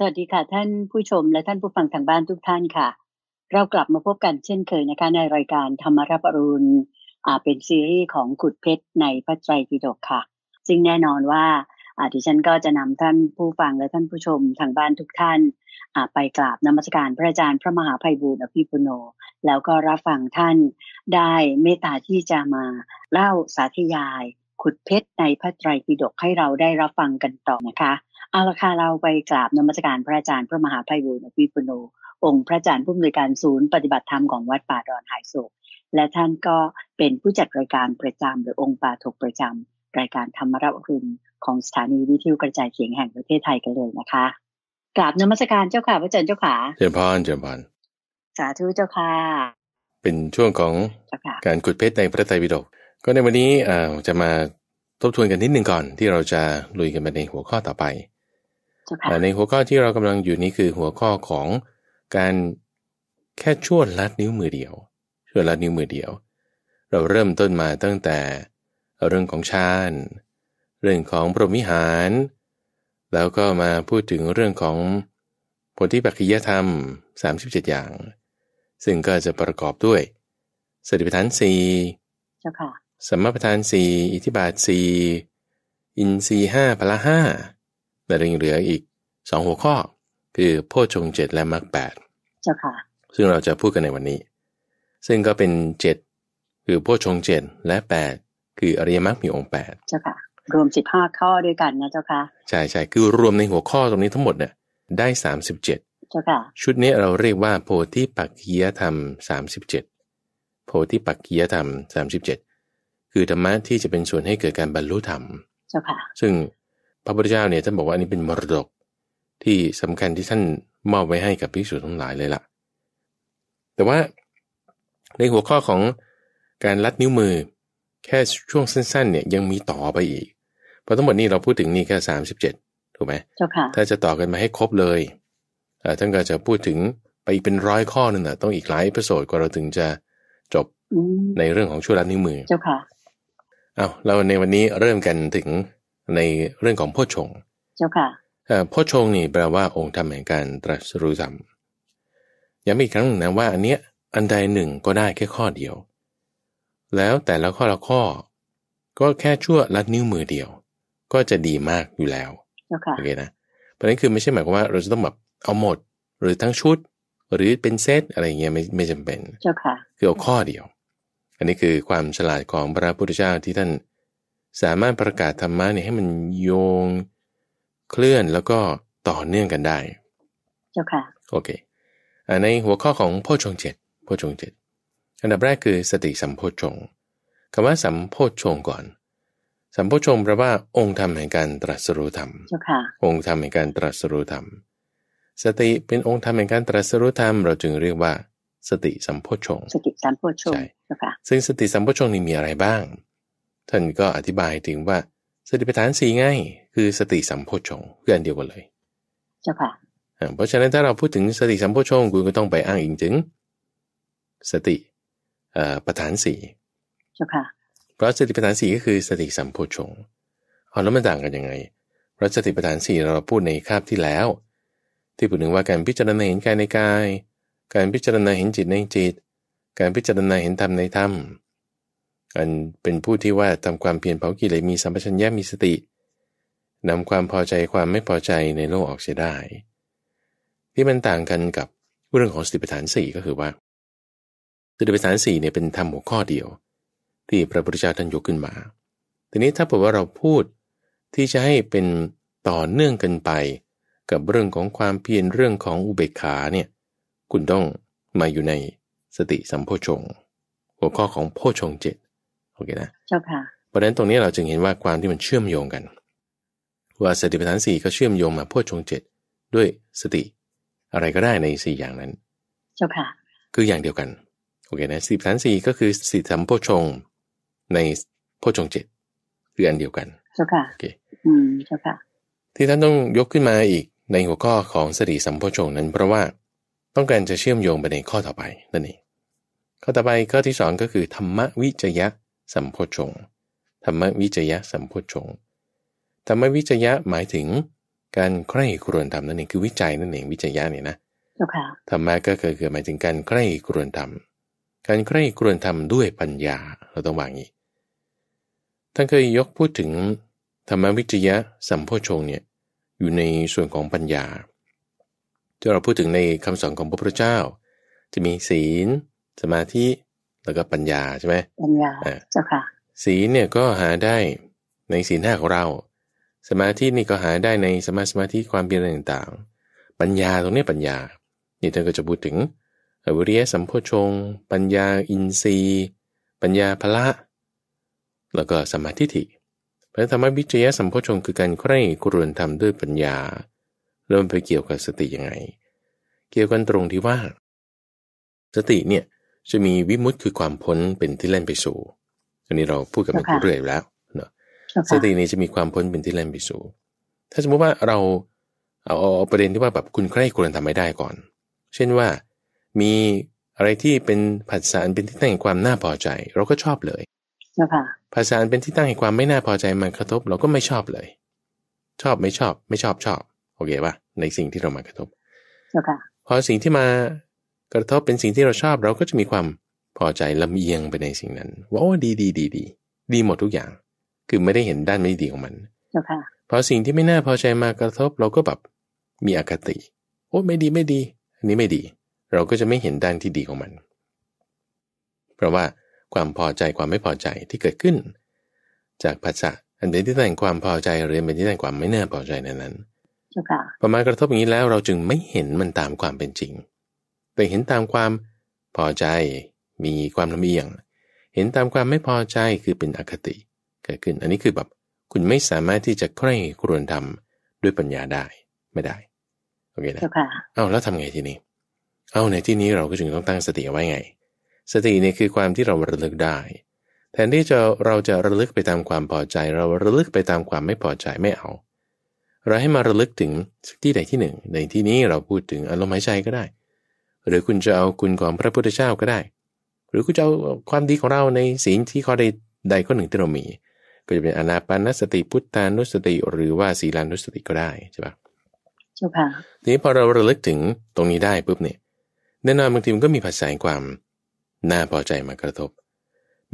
สวัสดีค่ะท่านผู้ชมและท่านผู้ฟังทางบ้านทุกท่านค่ะ เรากลับมาพบกันเช่นเคยนะคะในรายการธรรมรับรุณอาเป็นซีรีส์ของขุดเพชรในพระไตรปิฎกค่ะ ซึ่งแน่นอนว่าอาีิฉันก็จะนำท่านผู้ฟังและท่านผู้ชมทางบ้านทุกท่านไปกราบนมัสการพระอาจารย์พระมหาภัยบูร์อภิปุโน แล้วก็รับฟังท่านได้เมตตาที่จะมาเล่าสาธยายขุดเพชรในพระไตรปิฎกให้เราได้รับฟังกันต่อนะคะเอาละค่ะเราไปกราบนมัสการพระอาจารย์พระมหาไพบูลอภิปุโนองค์พระอาจารย์ผู้อำนวยการศูนย์ปฏิบัติธรรมของวัดป่าดอนหายโศกและท่านก็เป็นผู้จัดรายการประจำหรือองค์ป่าถกประจำรายการธรรมรับุณของสถานีวิทยุกระจายเสียงแห่งประเทศไทยกันเลยนะคะกราบนมัสการเจ้าค่ะพระอาจารย์เจ้าค่ะเจ้าพานเจ้าพานสาธุเจ้าค่ะเป็นช่วงของการขุดเพชรในพระไตรปิฎกก็ในวันนี้จะมาทบทวนกันนิดหนึ่งก่อนที่เราจะลุยกันไปในหัวข้อต่อไปในหัวข้อที่เรากำลังอยู่นี้คือหัวข้อของการแค่ชั่วลัดนิ้วมือเดียวช่วลัดนิ้วมือเดียว เราเริ่มต้นมาตั้งแต่เรื่องของฌานเรื่องของพรหมิหาร แล้วก็มาพูดถึงเรื่องของโพธิปัจจิยธรรม 37 อย่าง ซึ่งก็จะประกอบด้วยสติปัฏฐานสี่เจ้าค่ะสมมาประธานสี่อิทิบาทสี่อินรีห้าพละห้าแต่ยังเหลืออีกสองหัวข้อ คือโพชงเจ็ดและมรรคแปดเจ้าค่ะซึ่งเราจะพูดกันในวันนี้ ซึ่งก็เป็นเจ็ดคือ โพชงเจ็ดและแปดคือ อริยมรรคมีองค์แปดเจ้าค่ะรวมสิบห้าข้อด้วยกันนะเจ้าค่ะ ใช่ใช่คือรวมในหัวข้อตรงนี้ทั้งหมดเนี่ยได้สามสิบเจ็ดเจ้าค่ะชุดนี้เราเรียกว่า โพธิปักกียธรรมสามสิบเจ็ดโพธิปักกียธรรมสามสิบเจ็ดคือธรรมะที่จะเป็นส่วนให้เกิดการบรรลุธรรม ซึ่งพระพุทธเจ้าเนี่ยท่านบอกว่าอันนี้เป็นมรดกที่สำคัญที่ท่านมอบไว้ให้กับภิกษุทั้งหลายเลยละ่ะ แต่ว่าในหัวข้อของการลัดนิ้วมือ แค่ช่วงสั้น ๆ เนี่ยยังมีต่อไปอีก เพราะทั้งหมดนี้เราพูดถึงนี่แค่สามสิบเจ็ดถูกไหม่คะถ้าจะต่อกันมาให้ครบเลยท่านก็จะพูดถึงไปอีกเป็นร้อยข้อนึงนะต้องอีกหลายประโนดกว่าเราถึงจะจบในเรื่องของช่วลัดนิ้วมือเจ้าค่ะเอาเราในวันนี้เริ่มกันถึงในเรื่องของพ่อชงเจ้าค่ะ่พชงนี่แปลว่าองค์ธรรมแห่งการตรัสรู้ธรรมย้ำอีกครั้งนะว่าอันเนี้ยอันใดหนึ่งก็ได้แค่ข้อเดียว แล้วแต่ละข้อละข้อ ก็แค่ชั่วลัดนิ้วมือเดียว ก็จะดีมากอยู่แล้วโอเคนะเพราะนั้นคือไม่ใช่หมายความว่าเราจะต้องแบบเอาหมดหรือทั้งชุดหรือเป็นเซตอะไรเงี้ยไม่ไม่จำเป็นเจ้าค่ะคือเอาข้อเดียวอันนี้คือความฉลาดของพระพุทธเจ้าที่ท่านสามารถประกาศธรรมะเนี่ยให้มันโยงเคลื่อนแล้วก็ต่อเนื่องกันได้ เจ้าค่ะโอเคในหัวข้อของโพชงเจ็ดโพชงเจ็ดอันดับแรกคือสติสัมโพชงคำว่าสัมโพชงก่อน สัมโพชงแปลว่าองค์ธรรมแห่งการตรัสรู้ธรรมเจ้าค่ะองค์ธรรมแห่งการตรัสรู้ธรรมสติเป็นองค์ธรรมแห่งการตรัสรู้ธรรมเราจึงเรียกว่าสติสัมโพชงสติสัมโพชงใช่ค่ะซึ่งสติสัมโพชงนี่มีอะไรบ้างท่านก็อธิบายถึงว่าสติปัฏฐานสีง่าย คือสติสัมโพชงคื่อนเดียวกันเลยเจ้าค่ะเพราะฉะนั้นถ้าเราพูดถึงสติสัมโพชงคุณก็ต้องไปอ้างอิงถึงสติปัฏฐานสี่เจ้าค่ะเพราะสติปัฏฐานสี่ก็คือสติสัมโพชงเอาแล้วมันต่างกันยังไง เพราะสติปัฏฐานสี่เราพูดในคาบที่แล้ว ที่พูดถึงว่าการพิจารณาเห็นกายในกายการพิจารณาเห็นจิตในจิต การพิจารณาเห็นธรรมในธรรมอันเป็นผู้ที่ว่าทำความเพียรเผากิเลสมีสัมปชัญญะมีสตินำความพอใจความไม่พอใจในโลกออกเสียได้ ที่มันต่างกันกับเรื่องของสติปัฏฐานสี่ก็คือว่าสติปัฏฐานสี่เนี่ยเป็นธรรมหัวข้อเดียว ที่พระพุทธเจ้าท่านยกขึ้นมา ทีนี้ถ้าบอกว่าเราพูดที่จะให้เป็นต่อเนื่องกันไป กับเรื่องของความเพียรเรื่องของอุเบกขาเนี่ยคุณต้องมาอยู่ในสติสัมโพชงหัวข้อของโพชงเจ็ดโอเคนะเจ้าค่ะเพราะนั้นตรงนี้เราจึงเห็นว่าความที่มันเชื่อมโยงกัน ว่าสติปัฏฐานสี่ก็เชื่อมโยงมาโพชงเจ็ดด้วยสติ อะไรก็ได้ในสี่อย่างนั้น เจ้าค่ะ คืออย่างเดียวกันโอเคนะสติปัฏฐานสี่ก็คือสติสัมโพชงในโพชงเจ็ดคืออันเดียวกันเจ้าค่ะโอเคอืมเจ้าค่ะที่ท่านต้องยกขึ้นมาอีกในหัวข้อของสติสัมโพชงนั้นเพราะว่าต้องการจะเชื่อมโยงไปในข้อต่อไปนั่นเองข้อต่อไปข้อที่2ก็คือธรรมวิจยะสัมโพชงธรรมวิจยะสัมโพชงธรรมวิจยะหมายถึงการใคร่ครวญธรรมนั่นเองคือวิจัยนั่นเองวิจยะเนี่ยนะธรรมะก็คือหมายถึงการใคร่ครวญธรรมการใคร่ครวญธรรมด้วยปัญญาเราต้องวางนี้ท่านเคยยกพูดถึงธรรมวิจยะสัมโพชงเนี่ยอยู่ในส่วนของปัญญาที่เราพูดถึงในคำสอนของพระพุทธเจ้า จะมีศีล สมาธิแล้วก็ปัญญาใช่ไหมปัญญาเจ้าค่ะศีลเนี่ยก็หาได้ในศีลห้าของเรา สมาธินี่ก็หาได้ในสมาสมาธิความเลียรต่างๆ ปัญญาตรงนี้ปัญญานี่ท่านก็จะพูดถึงวิริยสัมโพชง ปัญญา อินทรีย์ ปัญญาพละแล้วก็สมาธิฐิพระธรรมวิจยะสัมโพชงคือการใคร่กรวนธรรมด้วยปัญญาแล้วมันไปเกี่ยวกับสติยังไง เกี่ยวกันตรงที่ว่า สติเนี่ยจะมีวิมุตตคือความพ้นเป็นที่เล่นไปสู่อันนี้เราพูดกันมาเรื่อยแล้วเนาะสตินี้จะมีความพ้นเป็นที่เล่นไปสู่ถ้าสมมติว่าเราเอาเอาประเด็นที่ว่าแบบคุณใคร่ควรทำไม่ได้ก่อน เช่นว่ามีอะไรที่เป็นผัสสะเป็นที่ตั้งแห่งความน่าพอใจ เราก็ชอบเลยผัสสะเป็นที่ตั้งแห่งความไม่น่าพอใจมันกระทบ เราก็ไม่ชอบเลย ชอบไม่ชอบ ไม่ชอบชอบโอเคปะในสิ่งที่เรามากระทบ พอสิ่งที่มากระทบเป็นสิ่งที่เราชอบเราก็จะมีความพอใจลำเอียงไปในสิ่งนั้นว่าโอ้ดีดีดีดีดีหมดทุกอย่าง คือไม่ได้เห็นด้านไม่ดีของมันพอสิ่งที่ไม่น่าพอใจมากระทบ เราก็แบบมีอคติโอ้ไม่ดีไม่ดี อันนี้ไม่ดี เราก็จะไม่เห็นด้านที่ดีของมัน เพราะว่าความพอใจความไม่พอใจที่เกิดขึ้น จากภาษาอันเป็นที่แต่งความพอใจหรือเป็นที่แต่งความไม่น่าพอใจนั้นนั้นค่ะพอมากระทบอย่างนี้แล้วเราจึงไม่เห็นมันตามความเป็นจริงแต่เห็นตามความพอใจมีความลำเอียงเห็นตามความไม่พอใจคือเป็นอคติ เกิดขึ้นอันนี้คือแบบคุณไม่สามารถที่จะใคร่ครวญทำด้วยปัญญาได้ไม่ได้โอเคนะเอาแล้วทำไงทีนี้ เอาในที่นี้เราก็จึงต้องตั้งสติไว้ไงสติเนี่ยคือความที่เราระลึกได้ แทนที่จะเราจะระลึกไปตามความพอใจ เราระลึกไปตามความไม่พอใจไม่เอาเราให้มาระลึกถึงสักที่ใดที่หนึ่ง ในที่นี้เราพูดถึงอารมณ์หายใจก็ได้ หรือคุณจะเอาคุณของพระพุทธเจ้าก็ได้ หรือคุณจะเอาความดีของเราในศีลที่ข้อใดใดข้อหนึ่งที่เรา มี ก็จะเป็นอนาปานสติพุทธานุสติหรือว่าศีลานุสติก็ได้ใช่ปะใช่ค่ะทีนี้พอเราระลึกถึงตรงนี้ได้ปุ๊บเนี่ยแน่นอนบางทีมันก็มีภาษาความน่าพอใจมากระทบ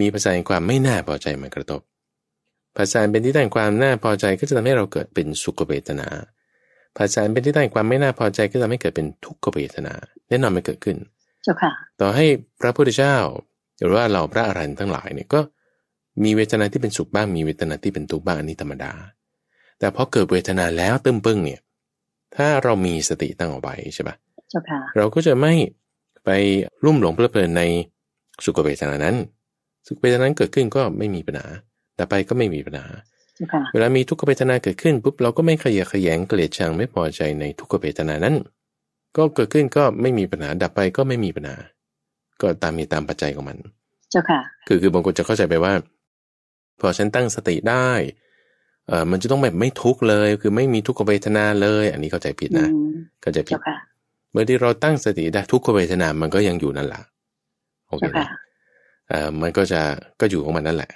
มีภาษาความไม่น่าพอใจมากระทบผัสสะเป็นที่ตั้งความน่าพอใจก็จะทำให้เราเกิดเป็นสุขเวทนาผัสสะเป็นที่ตั้งความไม่น่าพอใจก็จะทำให้เกิดเป็นทุกขเวทนา แน่นอนมันเกิดขึ้นเจ้าค่ะต่อให้พระพุทธเจ้าหรือว่าเราพระอรหันต์ทั้งหลายเนี่ยก็มีเวทนาที่เป็น สุขบ้างมีเวทนาที่เป็น ทุกข์บ้างอันนี้ธรรมดา แต่พอเกิดเวทนาแล้วตึมปึ้งเนี่ยถ้าเรามีสติตั้งเอาไว้ใช่ปะเจ้าค่ะเราก็จะไม่ไปรุ่มหลงเพลิดเพลินในสุขเวทนานั้น สุขเวทนานั้นเกิดขึ้นก็ไม่มีปัญหาแต่ไปก็ไม่มีปัญหาเวลามีทุกขเวทนาเกิดขึ้นปุ๊บเราก็ไม่ขยะแขยงเกลียดชังไม่พอใจในทุกขเวทนานั้น ก็เกิดขึ้นก็ไม่มีปัญหาดับไปก็ไม่มีปัญหาก็ตามมีตามปัจจัยของมัน เจ้าค่ะ คือคือบางคนจะเข้าใจไปว่า พอฉันตั้งสติได้เออมันจะต้องแบบไม่ทุกเลย คือไม่มีทุกขเวทนาเลย อันนี้เข้าใจผิดนะเข้าใจผิดเมื่อที่เราตั้งสติได้ทุกขเวทนา มันก็ยังอยู่นั่นแหละโอเคเออมันก็จะก็อยู่ของมันนั่นแหละ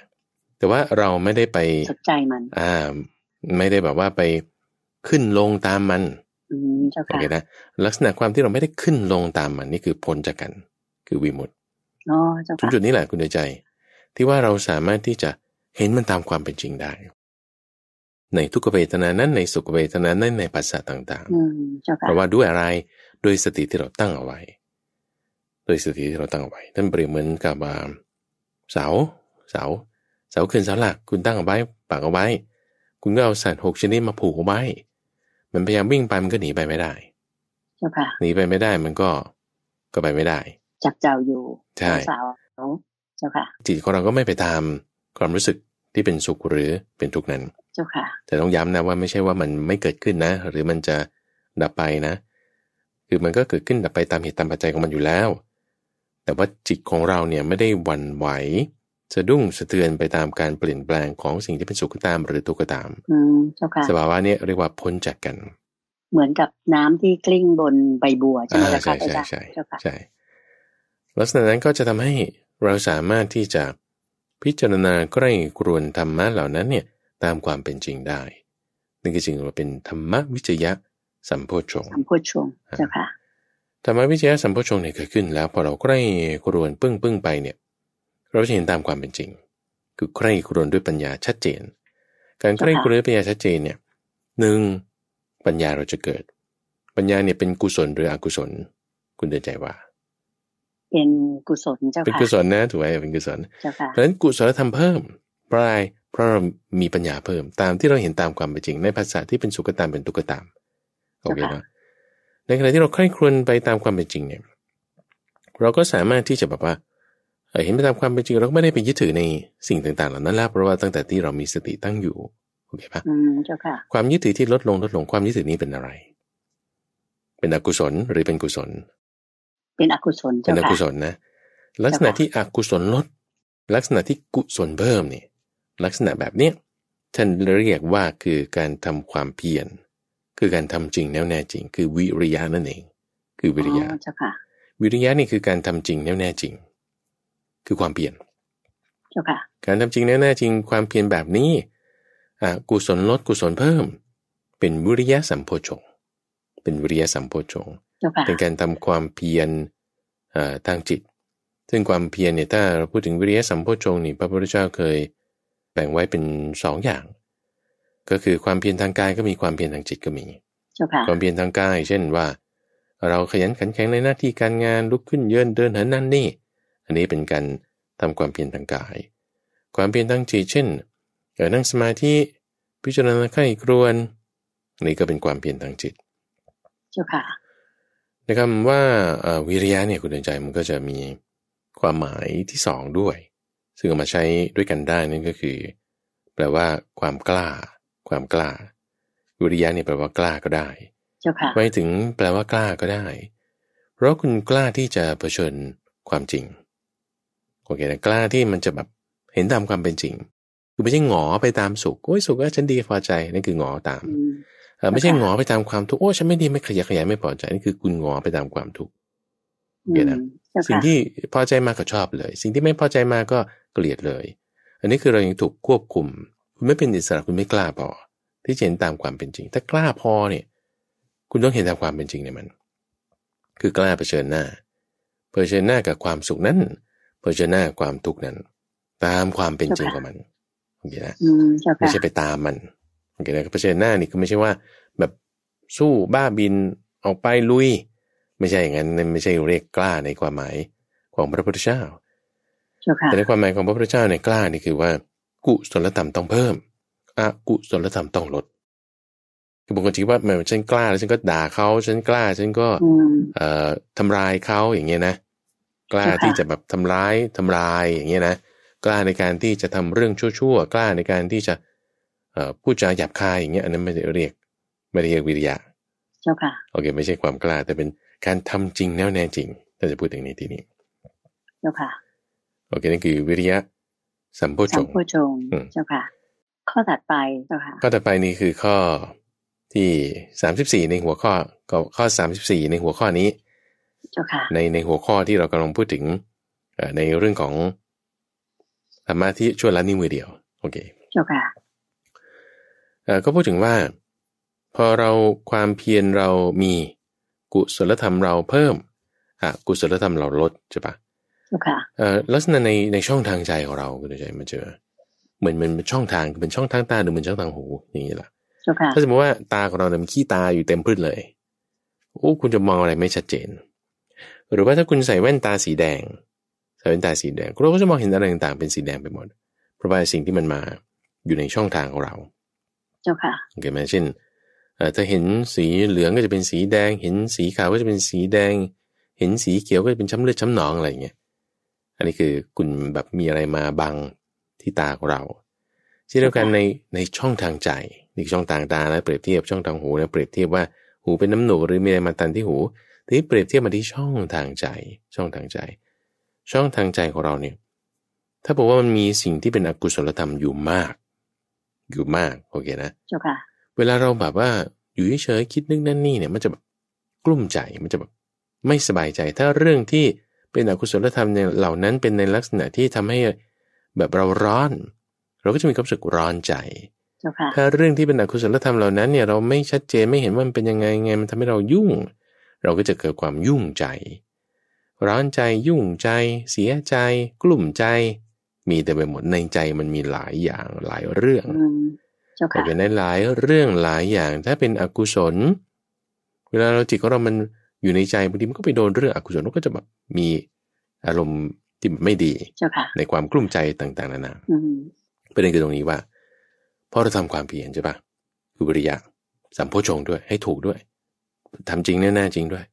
แต่ว่าเราไม่ได้ไปสนใจมัน อ่า ไม่ได้แบบว่าไปขึ้นลงตามมันโอเคนะ ลักษณะความที่เราไม่ได้ขึ้นลงตามมันนี่คือพ้นจากกัน คือวิมุตต์จุดนี้แหละคุณดใจ ที่ว่าเราสามารถที่จะเห็นมันตามความเป็นจริงได้ ในทุกขเวทนา นั้นในสุขเวทนา นั้นในภาษาต่างๆเพราะว่าด้วยอะไรด้วยสติที่เราตั้งเอาไว้ด้วยสติที่เราตั้งเอาไว้ท่านเปรียบเหมือนกับเสา เสาาขึ้นเสาหลัก คุณตั้งเอาไว้ปักเอาไว้ คุณก็เอาสัตว์หกชนิดมาผูกเอาไว้มันพยายามวิ่งไปมันก็หนีไปไม่ได้หนีไปไม่ได้มันก็ก็ไปไม่ได้จับเจ้าอยู่ใช่สาวเจ้าค่ะ จิตของเราก็ไม่ไปตามความรู้สึกที่เป็นสุขหรือเป็นทุกข์นั้นเจ้าค่ะแต่ต้องย้ำนะว่าไม่ใช่ว่ามันไม่เกิดขึ้นนะ หรือมันจะดับไปนะ คือมันก็เกิดขึ้นดับไปตามเหตุตามปัจจัยของมันอยู่แล้ว แต่ว่าจิตของเราเนี่ยไม่ได้วันไหวสะดุ้งสะเทือนไปตามการเปลี่ยนแปลงของสิ่งที่เป็นสุขก็ตามหรือทุกข์ก็ตามสภาวะนี้เรียกว่าพ้นจากกัน เหมือนกับน้ำที่กลิ้งบนใบบัวใช่ไหมคะใช่ใช่ใช่ใช่ลักษณะนั้นก็จะทำให้เราสามารถที่จะพิจารณาใกล้กรวนธรรมะเหล่านั้นเนี่ยตามความเป็นจริงได้นั่นก็จึงว่าเป็นธรรมวิจยะสัมโพชงสัมโพชงเจ้าค่ะ ธรรมวิจยะสัมโพชงเนี่ยเกิดขึ้นแล้วพอเราใกล้กรวนปึ้งปึ้งไปเนี่ยเราจะเห็นตามความเป็นจริง คือใคร่ครวญด้วยปัญญาชัดเจน การใคร่ครวญด้วยปัญญาชัดเจนเนี่ยหนึ่งปัญญาเราจะเกิด ปัญญาเนี่ยเป็นกุศลหรืออกุศล คุณเดินใจว่า เป็นกุศลเจ้าค่ะเป็นกุศลนะถูกไหมเป็นกุศลเจ้าค่ะเพราะฉะนั้นกุศลธรรมเพิ่ม ปลาย เพราะเรามีปัญญาเพิ่มตามที่เราเห็นตามความเป็นจริง ในภาษาที่เป็นสุกตามเป็นตุกตามโอเคนะในขณะที่เราใคร่ครวญไปตามความเป็นจริง เนี่ย เราก็สามารถที่จะแบบว่าเห็นไปตามความเป็นจริงเราก็ไม่ได้ไปยึดถือในสิ่งต่างๆเหล่านั้นแล้วเพราะว่าตั้งแต่ที่เรามีสติตั้งอยู่โอเคปะเจ้าค่ะความยึดถือที่ลดลงลดลงความยึดถือนี้เป็นอะไร เป็นอกุศลหรือเป็นกุศล เป็นอกุศลเป็นอกุศลนะลักษณะที่อกุศลลดลักษณะที่กุศลเพิ่มเนี่ยลักษณะแบบเนี้ยท่านเรียกว่าคือการทำความเพียรคือการทำจริงแน่วแน่จริง คือวิริยะนั่นเอง คือวิริยะวิริยะนี่คือการทำจริงแน่วแน่จริงคือความเปลี่ยนการทำจริงแน่ๆจริงความเปลี่ยนแบบนี้อ่กุศลลดกุศลเพิ่ม เป็นวิริยะสัมโพชงเป็นวิริยะสัมโพชงเป็นการทำความเพียรทางจิต ซึ่งความเพียรเนี่ยถ้า เราพูดถึงวิริยะสัมโพชงนี่พระพุทธเจ้าเคยแบ่งไว้เป็นสองอย่าง ก็คือความเพียรทางกายก็มีความเพียรทางจิตก็มีความเพียรทางกาย เช่นว่า เราขยันขันแข็งในหน้าที่การงานลุกขึ้นเยินเดินหันนั่นนี่อันนี้เป็นการทำความเพียรทางกาย ความเพียรทางจิต เช่นนั่งสมาธิพิจารณาไข้ครวนนนี่ก็เป็นความเพียรทางจิตเจ้าค่ะในคำว่าวิริยะเนี่ยคุณเดินใจมันก็จะมีความหมายที่สองด้วย ซึ่งมาใช้ด้วยกันได้นั่นก็คือ แปลว่าความกล้า ความกล้า วิริยะเนี่ยแปลว่ากล้าก็ได้จ้ายถึงแปลว่ากล้าก็ได้ เพราะคุณกล้าที่จะเผชิญความจริงโอเคนะกล้าที่มันจะแบบเห็นตามความเป็นจริงคือไม่ใช่หงอไปตามสุขโอ้ยสุขก็ฉันดีพอใจนั่นคือหงอตามไม่ใช่หงอไปตามความทุกข์โอ้ฉันไม่ดีไม่ขยันขยันไม่พอใจนี่นคือคุณหงอไปตามความทุกข์เห็นนะสิ่งที่พอใจมาก็ชอบเลย สิ่งที่ไม่พอใจมาก็เกลียดเลย อันนี้คือเรายังถูกควบคุมคุณไม่เป็นอิสระคุณไม่กล้าพอที่จะเห็นตามความเป็นจริง ถ้ากล้าพอเนี่ย คุณต้องเห็นตามความเป็นจริงในมัน คือกล้าเผชิญหน้า เผชิญหน้ากับความสุขนั้นเพื่อจะหน้าความทุกข์นั้น ตามความเป็นจริงของมันโอเคนะไม่ใช่ไปตามมันโอเคนะเผชิญหน้านี่ก็ไม่ใช่ว่าแบบสู้บ้าบินออกไปลุย ไม่ใช่อย่างนั้นไม่ใช่เรียกกล้าในความหมายของพระพุทธเจ้าแต่ในความหมายของพระพุทธเจ้าเนี่ยกล้านี่คือว่ากุศลธรรมต้องเพิ่มอกุศลธรรมต้องลด คือบางคนคิดว่าแม้ฉันกล้าแล้วฉันก็ด่าเขาฉันกล้าฉันก็เอ่อทำลายเขาอย่างเงี้ยนะกล้าที่จะแบบทำร้ายทำลายอย่างเงี้ยนะกล้าในการที่จะทำเรื่องชั่วๆ กล้าในการที่จะพูดจาหยาบคายอย่างเงี้ยอันนั้นไม่ได้เรียกไม่ได้เรียกวิริยะเจ้าค่ะ โอเคไม่ใช่ความกล้าแต่เป็นการทำจริงแน่แน่จริงถ้าจะพูดถึงในที่นี้เจ้าค่ะโอเคนั่นคือวิริยะสัมโพชงสัมโพชงเจ้าค่ะข้อถัดไปเจ้าค่ะข้อถัดไปนี้คือข้อที่สามสิบสี่ในหัวข้อข้อสามสิบสี่ในหัวข้อนี้ในในหัวข้อที่เรากำลังพูดถึงในเรื่องของธรรมะที่ช่วยละนิ้วมือเดียว โอเคเจ้าค่ะก็พูดถึงว่าพอเราความเพียรเรามีกุศลธรรมเราเพิ่มอ่ะกุศลธรรมเราลดใช่ปะเจ้าค่ะลักษณะในในช่องทางใจของเราคุณใจ มันเจอ เหมือนมันเป็นช่องทางเป็นช่องทางตาหรือเป็นช่องทางหู อย่างนี้ล่ะถ้าสมมติว่าตาของเราเนี่ยมันขี้ตาอยู่เต็มพื้นเลยโอ้คุณจะมองอะไรไม่ชัดเจนหรือว่าถ้าคุณใส่แว่นตาสีแดงใส่แว่นตาสีแดงเราก็จะมองเห็นอะไรต่างๆเป็นสีแดงไปหมด เพราะว่าสิ่งที่มันมาอยู่ในช่องทางของเราเจ้าค่ะโอเคไหมเช่นถ้าเห็นสีเหลืองก็จะเป็นสีแดง เห็นสีขาวก็จะเป็นสีแดง เห็นสีเขียวก็จะเป็นช้ำเลือดช้ำหนองอะไรอย่างเงี้ยอันนี้คือคุณแบบมีอะไรมาบังที่ตาของเราเช่นเดียวกันในในช่องทางใจนี่ช่องทางตาแ้ะเปรียบเทียบช่องทางหูนะเปรียบเทียบว่าหูเป็นน้ำหนูหรือมีอะไรมาตันที่หูที่เปรียบเทียบมาที่ช่องทางใจ ช่องทางใจ ช่องทางใจของเราเนี่ย ถ้าบอกว่ามันมีสิ่งที่เป็นอกุศลธรรมอยู่มาก อยู่มาก โอเคนะเจ้าค่ะเวลาเราแบบว่า อยู่เฉยคิดนึกนั่นนี่เนี่ย มันจะแบบ กลุ้มใจ มันจะแบบ ไม่สบายใจ ถ้าเรื่องที่เป็นอกุศลธรรมเหล่านั้นเป็นในลักษณะที่ทำให้แบบเราร้อน เราก็จะมีความรู้สึกร้อนใจ ถ้าเรื่องที่เป็นอกุศลธรรมเหล่านั้นเนี่ย เราไม่ชัดเจน ไม่เห็นว่ามันเป็นยังไง ไง มันทำให้เรายุ่งเราก็จะเกิดความยุ่งใจร้อนใจยุ่งใจเสียใจ กลุ่มใจ มีแต่ไปหมดในใจ มันมีหลายอย่างหลายเรื่องเพราะะนั้นหลายเรื่องหลายอย่าง ถ้าเป็นอกุศลเวลาเราจิตของเรา มันอยู่ในใจบางทีมันก็ไปโดนเรื่องอกุศลมันก็จะแบบมีอารมณ์ที่ไม่ดีในความกลุ่มใจต่าง ๆนานาประเด็นคือตรงนี้ว่าพอเราทำความเพียรใช่ปะคือวิริยะสัมโพชงด้วยให้ถูกด้วยทำจริงแน่ๆจริงด้วย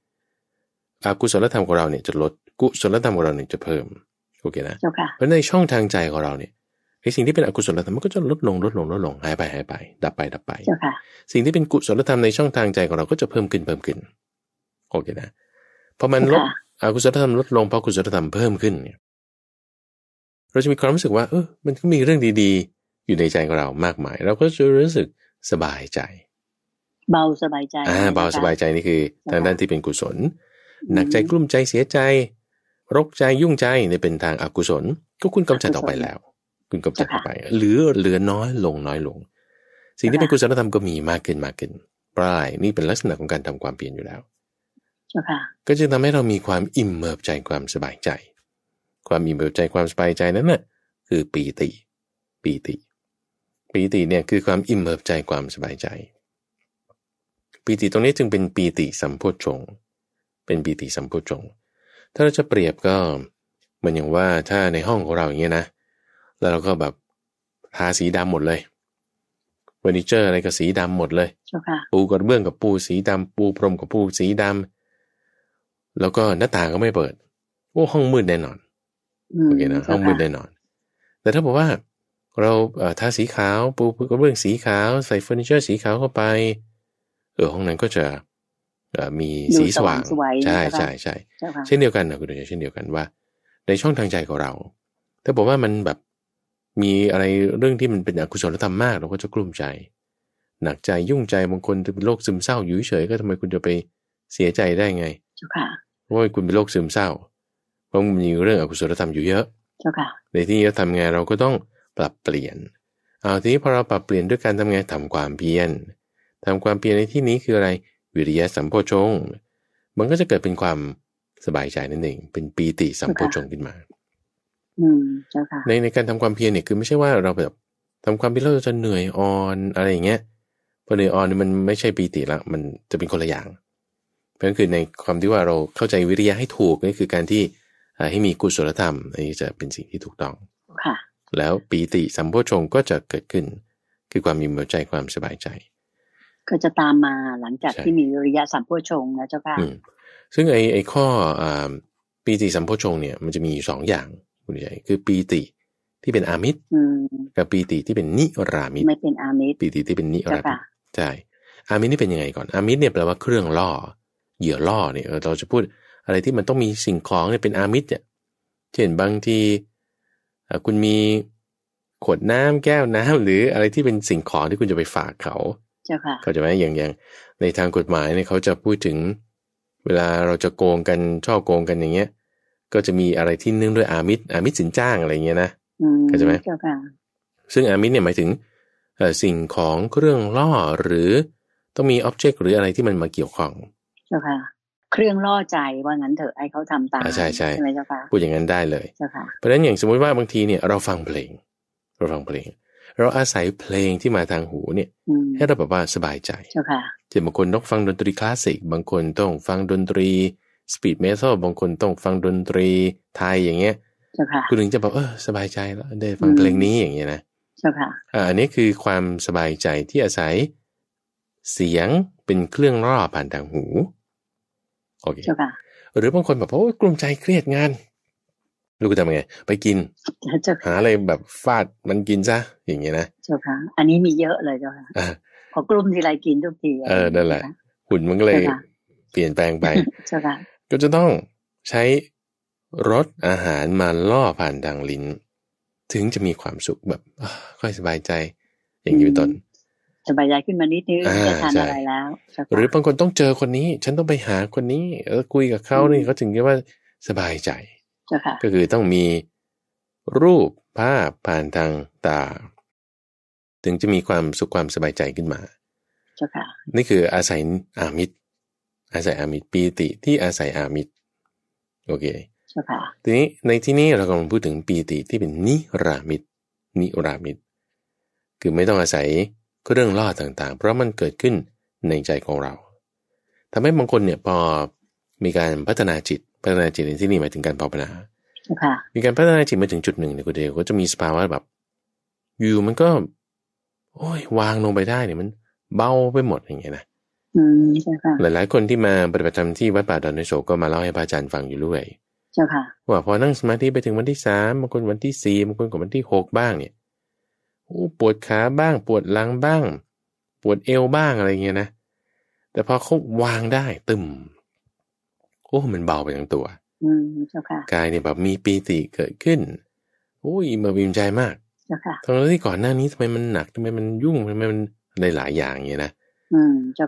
อากุศลธรรมของเราเนี่ยจะลดกุศลธรรมของเราเนี่ยจะเพิ่ม โอเคนะเพราะในช่องทางใจของเราเนี่ยไอ้สิ่งที่เป็นอกุศลธรรมมันก็จะลดลงลดลง ลดลงหายไปหายไปดับไปดับไปสิ่งที่เป็นกุศลธรรมในช่องทางใจของเราก็จะเพิ่มขึ้นเพิ่มขึ้น โอเคนะพอมันลดอกุศลธรรมลดลงเพราะกุศลธรรมเพิ่มขึ้นเนี่ยเราจะมีความรู้สึกว่าเออ มันก็มีเรื่องดีๆ อยู่ในใจของเรามากมายเราก็จะรู้สึกสบายใจเบาสบายใจ อ่าเบาสบายใจ นี่คือ ทางด้านที่เป็นกุศล หนักใจกลุ้มใจเสียใจ รกใจยุ่งใจในี่เป็นทางอกุศล ก็คุณกำจัดออกไปแล้ว คุณกำจัดออกไปหรือเหลือน้อยลงน้อยลง สิ่งที่เป็นกุศลธรรมก็มีมากขึ้นมากขึ้นปลาย นี่เป็นลักษณะของการทำความเปลี่ยนอยู่แล้วก็จึงทำให้เรามีความอิ่มเอิบใจความสบายใจ ความอิ่มเอิบใจความสบายใจนั้นน่ะคือปีติปีติปีติเนี่ยคือความอิ่มเอิบใจความสบายใจปีติตรงนี้จึงเป็นปีติสัมโพชง เป็นปีติสัมโพชง ถ้าเราจะเปรียบก็เหมือนอย่างว่าถ้าในห้องของเราอย่างเงี้ยนะ แล้วเราก็แบบทาสีดำหมดเลยเฟอร์นิเจอร์อะไรก็สีดำหมดเลย ปูกระเบื้องกับปูสีดำปูพรมกับปูสีดำ แล้วก็หน้าต่างก็ไม่เปิด โอ้ห้องมืดแน่นอน โอเคนะห้องมืดแน่นอน แต่ถ้าบอกว่าเราทาสีขาว ปูกระเบื้องสีขาว ใส่เฟอร์นิเจอร์สีขาวเข้าไปเออห้องนั้นก็จะมีสีสว่างใช่ ใช่ใช่เช่นเดียวกันนะคุณดูเช่นเดียวกันว่า ในช่องทางใจของเรา ถ้าบอกว่ามันแบบมีอะไรเรื่องที่มันเป็นอกุศลธรรมมากเราก็จะกลุ้มใจหนักใจยุ่งใจบางคนเป็นโรคซึมเศร้าอยู่เฉยก็ทำไมคุณจะไปเสียใจได้ไงเพราะว่าคุณเป็นโรคซึมเศร้า เพราะมันมีเรื่องอกุศลธรรมอยู่เยอะในที่เราทำงานเราก็ต้องปรับเปลี่ยนเอาทีนี้พอเราปรับเปลี่ยนด้วยการทำไงานทำความเพียรทำความเพียรในที่นี้คืออะไรวิริยะสัมโพชง มันก็จะเกิดเป็นความสบายใจนั่นเองเป็นปีติสัมโพชงขึ้นมาในในการทำความเพียรเนี่ยคือไม่ใช่ว่าเราแบบทำความเพียรเราจะเหนื่อยอ่อนอะไรอย่างเงี้ยพอเหนื่อยอ่อนมันไม่ใช่ปีติละมันจะเป็นคนละอย่าง เพราะนั้นคือในความที่ว่าเราเข้าใจวิริยะให้ถูกนี่คือการที่ให้มีกุศลธรรมนี่จะเป็นสิ่งที่ถูกต้องค่ะแล้วปีติสัมโพชงก็จะเกิดขึ้นคือความมีมใจความสบายใจก็จะตามมาหลังจากที่มีริยะสัมโพชงนะเจ้าค่ะซึ่งไอ้ไอ้ข้อปีติสัมโพชง เนี่ย มันจะมีอยู่สองอย่างคุณใหญ่คือปีติที่เป็นอามิตรกับปีติที่เป็นนิรามิตรไม่เป็นอามิตรปีติที่เป็นนิรามิตรใช่อามิตรนี่เป็นยังไงก่อนอามิตรเนี่ยแปลว่าเครื่องล่อเหยื่อล่อเนี่ยเราจะพูดอะไรที่มันต้องมีสิ่งของเนี่ยเป็นอามิตรเนี่ยเช่นบางทีคุณมีขวดน้ำแก้วน้ำ หรืออะไรที่เป็นสิ่งของที่คุณจะไปฝากเขาจ้าค่ะเขาจะไหมอย่างอย่างในทางกฎหมายเนี่ยเขาจะพูดถึงเวลาเราจะโกงกันชอบโกงกันอย่างเงี้ย ก็จะมีอะไรที่เนื่องด้วยอามิตร อามิตรสินจ้างอะไรเงี้ยนะเข้าใจไหมเจ้าค่ะซึ่งอามิตรเนี่ยหมายถึงสิ่งของเครื่องล่อหรือต้องมีอ็อบเจกต์หรืออะไรที่มันมาเกี่ยวข้องเจ้าค่ะเครื่องล่อใจว่างั้นเถอะไอ้เขาทำตามใช่ใช่ใช่ไหมเจ้าค่ะพูดอย่างนั้นได้เลยเจ้าค่ะเพราะฉะนั้นอย่างสมมติว่าบางทีเนี่ยเราฟังเพลงเราฟังเพลงเราอาศัยเพลงที่มาทางหูเนี่ยให้เราแบบว่าสบายใจเช่นบางคนต้องฟังดนตรีคลาสสิก บางคนต้องฟังดนตรีสปีดเมทัลบางคนต้องฟังดนตรีไทยอย่างเงี้ยคุณถึงจะบอกเออสบายใจแล้วได้ฟังเพลงนี้อย่างเงี้ยนะอันนี้คือความสบายใจที่อาศัยเสียงเป็นเครื่องรออผ่านทางหูโอเคหรือบางคนแบบว่ากลุ่มใจเครียดงานลูกทำไง ไปกิน หาอะไรแบบฟาดมันกินซะอย่างเงี้ยนะเจ้าค่ะอันนี้มีเยอะเลยเจ้าค่ะพอกลุ่มทีไรกินทุกทีเออนั่นแหละ หุ่นมันก็เลย เปลี่ยนแปลงไปเจ้าค่ะก็จะต้องใช้รสอาหารมาล่อผ่านทางลิ้น ถึงจะมีความสุขแบบค่อยสบายใจ อย่างนี้เป็นต้นสบายใจขึ้นมานิดนึงจะทานอะไรแล้วหรือบางคนต้องเจอคนนี้ ฉันต้องไปหาคนนี้แล้วคุยกับเขานี่เขาถึงยกว่าสบายใจก็คือต้องมีรูปภาพผ่านทางตาถึงจะมีความสุขความสบายใจขึ้นมานี่คืออาศัยอามิตร อาศัยอามิตรปีติที่อาศัยอามิตรโอเคทีนี้ในที่นี้เรากำลังพูดถึงปีติที่เป็นนิรามิตร นิรามิตร คือไม่ต้องอาศัยเรื่องล่อต่างๆ เพราะมันเกิดขึ้นในใจของเรา ทำให้บางคนเนี่ยพอมีการพัฒนาจิตพัฒนาจิตในที่นี่หมายถึงการภาวนามีการพัฒนาจิตมาถึงจุดหนึ่งเนี่ยคุณเดวก็จะมีสภาวะแบบอยู่มันก็ โอ้ย วางลงไปได้เนี่ยมัน เบาไปหมดอย่างเงี้ยนะหลายหลายคนที่มาปฏิบัติธรรมที่วัดป่าดอนในโศกก็มาเล่าให้พระอาจารย์ฟังอยู่เรื่อยว่าพอนั่งสมาธิไปถึงวันที่สามบางคนวันที่สี่บางคนกับวันที่หกบ้างเนี่ยปวดขาบ้างปวดหลังบ้าง ปวดเอวบ้างอะไรเงี้ยนะ แต่พอเขาวางได้ตึมโอ้มันเบาไปทั้งตัวกายเนี่ยแบบมีปีติเกิดขึ้น โอ้ยมาบีมใจมากตอนที่ก่อนหน้านี้ทำไมมันหนักทำไมมันยุ่งทำไมมันในหลายอย่างเงี้ยนะ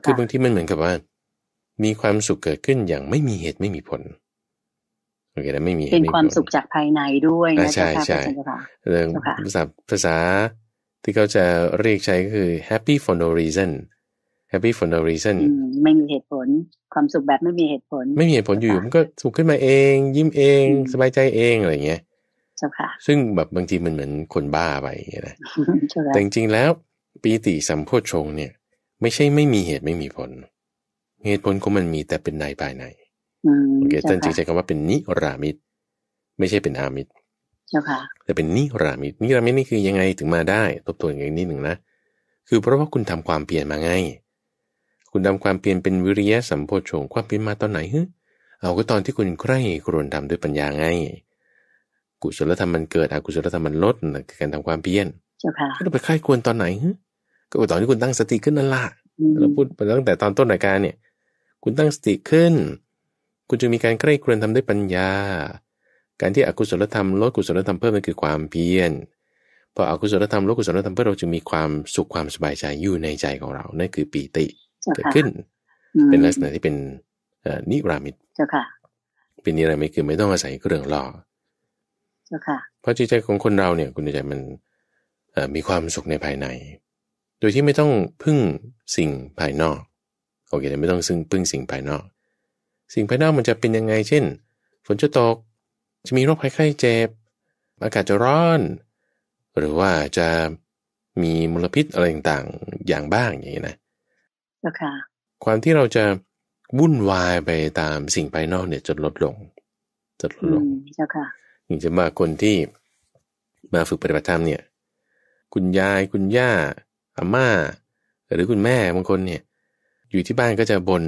คือบางที่มันเหมือนกับว่า มีความสุขเกิดขึ้นอย่างไม่มีเหตุไม่มีผลโอเคนะไม่มีเป็นความสุขจากภายในด้วยนะใช่ใช่เรื่องภาษาภาษาที่เขาจะเรียกใช้ก็คือ happy for no reason happy for no reason ไม่มีเหตุผลความสุขแบบไม่มีเหตุผล ไม่มีเหตุผลอยู่มันก็สุขขึ้นมาเอง ยิ้มเอง สบายใจเองอะไรเงี้ยใช่ค่ะซึ่งแบบบางทีมันเหมือนคนบ้าไปเงี้ยนะแต่จริง ๆ แล้วปีติสัมโพชงเนี่ย ไม่ใช่ไม่มีเหตุไม่มีผล เหตุผลของมันมีแต่เป็นในภายในโอเคท่านจงใช้คำว่าเป็นนิรามิตไม่ใช่เป็นอามิตแต่เป็นนิรามิตนิรามิตนี่คือยังไงถึงมาได้ทบทวนอย่างนี้หนึ่งนะคือเพราะว่าคุณทำความเปลี่ยนมาไงคุณทำความเพียรเป็นวิริยะสัมโพชฌงความเพียรมาตอนไหนเฮ้เอาก็ตอนที่คุณใคร่ครวญทำด้วยปัญญาไง กุศลธรรมมันเกิดอกุศลธรรมมันลดนะนคือการทำความเพียร้ค่ะแล้ไปใคร่ควรตอนไหนเฮ้ก็ตอนที่คุณตั้งสติขึ้นนั่นละเราพูดไปตั้งแต่ตอนต้นรายการเนี่ย คุณตั้งสติขึ้น คุณจึงมีการใคร่ควรทำด้วยปัญญา การที่อกุศลธรรมลดกุศลธรรมเพิ่มนั่นคือความเพียรพออกุศลธรรมลดกุศลธรรมเพิ่มเราจึงมีความสุขความสบายใจอยู่ในใจของเรานั่นคือปีติเกิดขึ้นเป็นลักษณะที่เป็นนิรามิตเป็นนิรามิตคือไม่ต้องอาศัยเครื่องล่อเพราะจิตใจของคนเราเนี่ย คุณใจมันมีความสุขในภายใน โดยที่ไม่ต้องพึ่งสิ่งภายนอกโอเคแต่ไม่ต้องซึ่งพึ่งสิ่งภายนอก สิ่งภายนอกมันจะเป็นยังไง เช่น ฝนจะตกจะมีโรคภัยไข้เจ็บอากาศจะร้อน หรือว่าจะมีมลพิษอะไรต่างๆอย่างบ้างอย่างนี้นะความที่เราจะวุ่นวายไปตามสิ่งภายนอกเนี่ยจะลดลงจะลดลงเจ้าค่ะอย่าง่นมาคนที่ มาฝึกปฏิบัติธรรมเนี่ย คุณยายคุณย่าอาม่า หรือคุณแม่บางคนเนี่ย อยู่ที่บ้านก็จะบ่น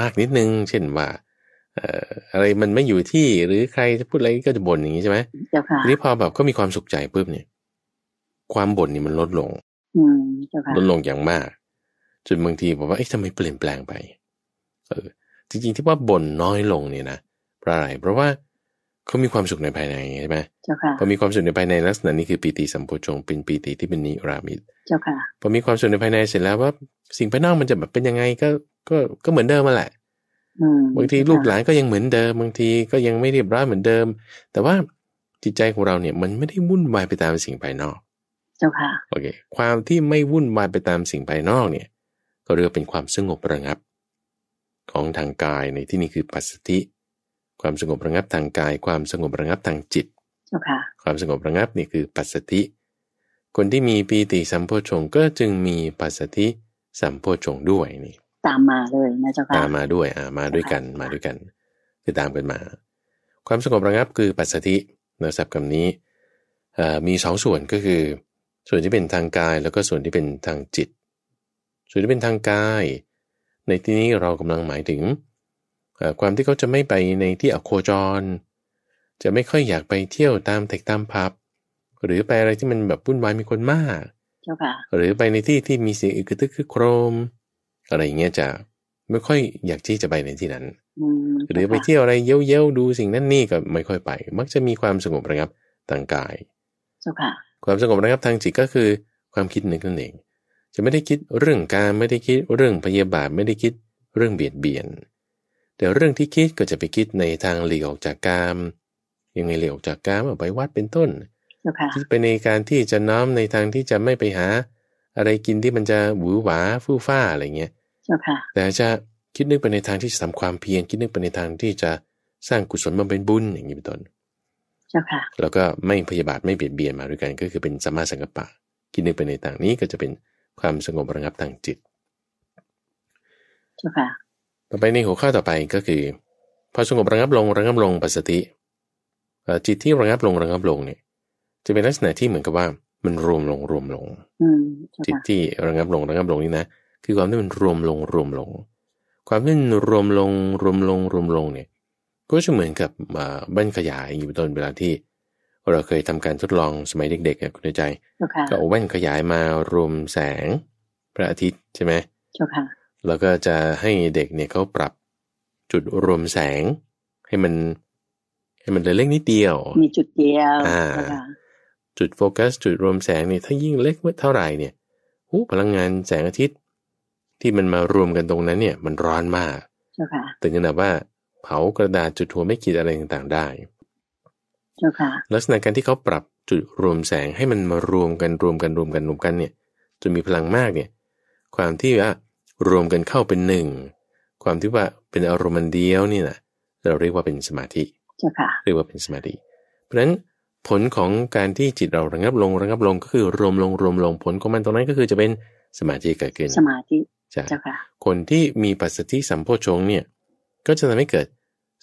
มากนิดนึง เช่นว่าอะไรมันไม่อยู่ที่หรือใครจะพูดอะไรก็จะบ่นอย่างนี้ใช่ไหมเจ้าค่ะนี้พอแบบก็มีความสุขใจปุ๊บเนี่ย ความบ่นนี่มันลดลงลดลงอย่างมากจนบางทีบอกว่าเอ๊ะทำไมเปลี่ยนแปลงไป เออจริงๆที่ว่าบ่นน้อยลงเนี่ยนะเพราะอะไรเพราะว่าเขามีความสุขในภายในใช่ไหมเจ้าค่ะพอมีความสุขในภายในลักษณะนี้คือปีติสัมโพชงเป็นปีติที่เป็นนิรามิตเจ้าค่ะพอมีความสุขในภายในเสร็จแล้ว ว่าสิ่งภายนอกมันจะแบบเป็นยังไง ก็ก็ก็เหมือนเดิมมาแหละบางทีลูกหลานก็ยังเหมือนเดิมบางทีก็ยังไม่เรียบร้อยเหมือนเดิม แต่ว่าจิตใจของเราเนี่ยมันไม่ได้วุ่นวายไปตามสิ่งภายนอก เจ้าค่ะ โอเค ความที่ไม่วุ่นวายไปตามสิ่งภายนอกเนี่ยก็เรียกเป็นความสงบระงับของทางกายในที่นี้คือปัสสติความสงบระงับทางกาย ความสงบระงับทางจิต okay. ความสงบระงับนี่คือปัสสติคนที่มีปีติสัมโพชง ก็จึงมีปัสสติสัมโพชงด้วยนี่ตามมาเลยนะเจ้าค่ะตามมาด้วยอ่ามาด้วยกันมาด้วยกันคือตามกันมา ความสงบระงับคือปัสสตินะสัพทคำนี้มีสองส่วนก็คือ ส่วนที่เป็นทางกายแล้วก็ส่วนที่เป็นทางจิตส่วนที่เป็นทางกาย ในที่นี้เรากำลังหมายถึง ความที่เขาจะไม่ไปในที่อโคจร จะไม่ค่อยอยากไปเที่ยวตามเทคตามพับ หรือไปอะไรที่มันแบบวุ่นวายมีคนมากหรือไปในที่ที่มีเสียงอึกทึกคือโครม อะไรอย่างเงี้ยจะไม่ค่อยอยากที่จะไปในที่นั้นหรือไปเที่ยวอะไรเย้ยวๆดูสิ่งนั้นนี่ก็ไม่ค่อยไป มักจะมีความสงบระงับทางกายความสงบระงับทางจิตก็คือ ความคิดนึกนั่นเองจะไม่ได้คิดเรื่องการไม่ได้คิดเรื่องพยาบาทไม่ได้คิดเรื่องเบียดเบียน แต่เรื่องที่คิดก็จะไปคิดในทางหลีกออกจากกามยังไงหลีกออกจากกามออกไปวัดเป็นต้นคิดไปในการที่จะน้อมในทางที่จะไม่ไปหา อะไรกินที่มันจะหวือหวาฟู่ฟ้าอะไรเงี้ยแต่จะคิดนึกไปในทางที่จะทำความเพียรคิดนึกไปในทางที่จะสร้างกุศลมันเป็นบุญอย่างนี้เป็นต้นแล้วก็ไม่พยาบาทไม่เบียดเบียนมาด้วยกันก็คือเป็นสัมมาสังกัปปะ คิดนึกไปในทางนี้ก็จะเป็นความสงบระงับทางจิตต่อไปในหัวข้อต่อไปก็คือ พอสงบระงับลงระงับลงปัสสติจิตที่ระงับลงระงับลงเนี่ยจะเป็นลักษณะที่เหมือนกับว่า มันรวมลงรวมลงจิตที่ระงับลงระงับลงนี่นะคือความที่มันรวมลงรวมลง ความที่มันรวมลงรวมลง รวมลงเนี่ย ก็จะเหมือนกับบั้นขยายอยู่ต้นเวลาที่เราเคยทำการทดลองสมัยเด็กๆคุณใจก็เอาแว่นขยายมารวมแสงพระอาทิตย์ใช่ไหมแล้วก็จะให้เด็กเนี่ยเขาปรับจุดรวมแสงให้มันให้มันเล็กนิดเดียว มีจุดเดียวอ่าจุดโฟกัสจุดรวมแสงเนี่ยถ้ายิ่งเล็กเท่าไหร่เนี่ยหูพลังงานแสงอาทิตย์ที่มันมารวมกันตรงนั้นเนี่ยมันร้อนมากถึงขนาดว่าเผากระดาษจุดทัวไม่คิดอะไรต่างๆได้ลักษณะการที่เขาปรับจุดรวมแสงให้มันมารวมกันรวมกันรวมกันรวมกันเนี่ยจนมีพลังมากเนี่ยความที่ว่ารวมกันเข้าเป็นหนึ่งความที่ว่าเป็นอารมณ์เดียวนี่นะเราเรียกว่าเป็นสมาธิเรียกว่าเป็นสมาธิเพราะฉะนั้นผลของการที่จิตเราระงับลงระงับลงก็คือรวมลงรวมลงผลของมันตรงนั้นก็คือจะเป็นสมาธิเกิดขึ้นสมาธิใช่ค่ะคนที่มีปัสสติสัมโพชงเนี่ย ก็จะทำให้เกิด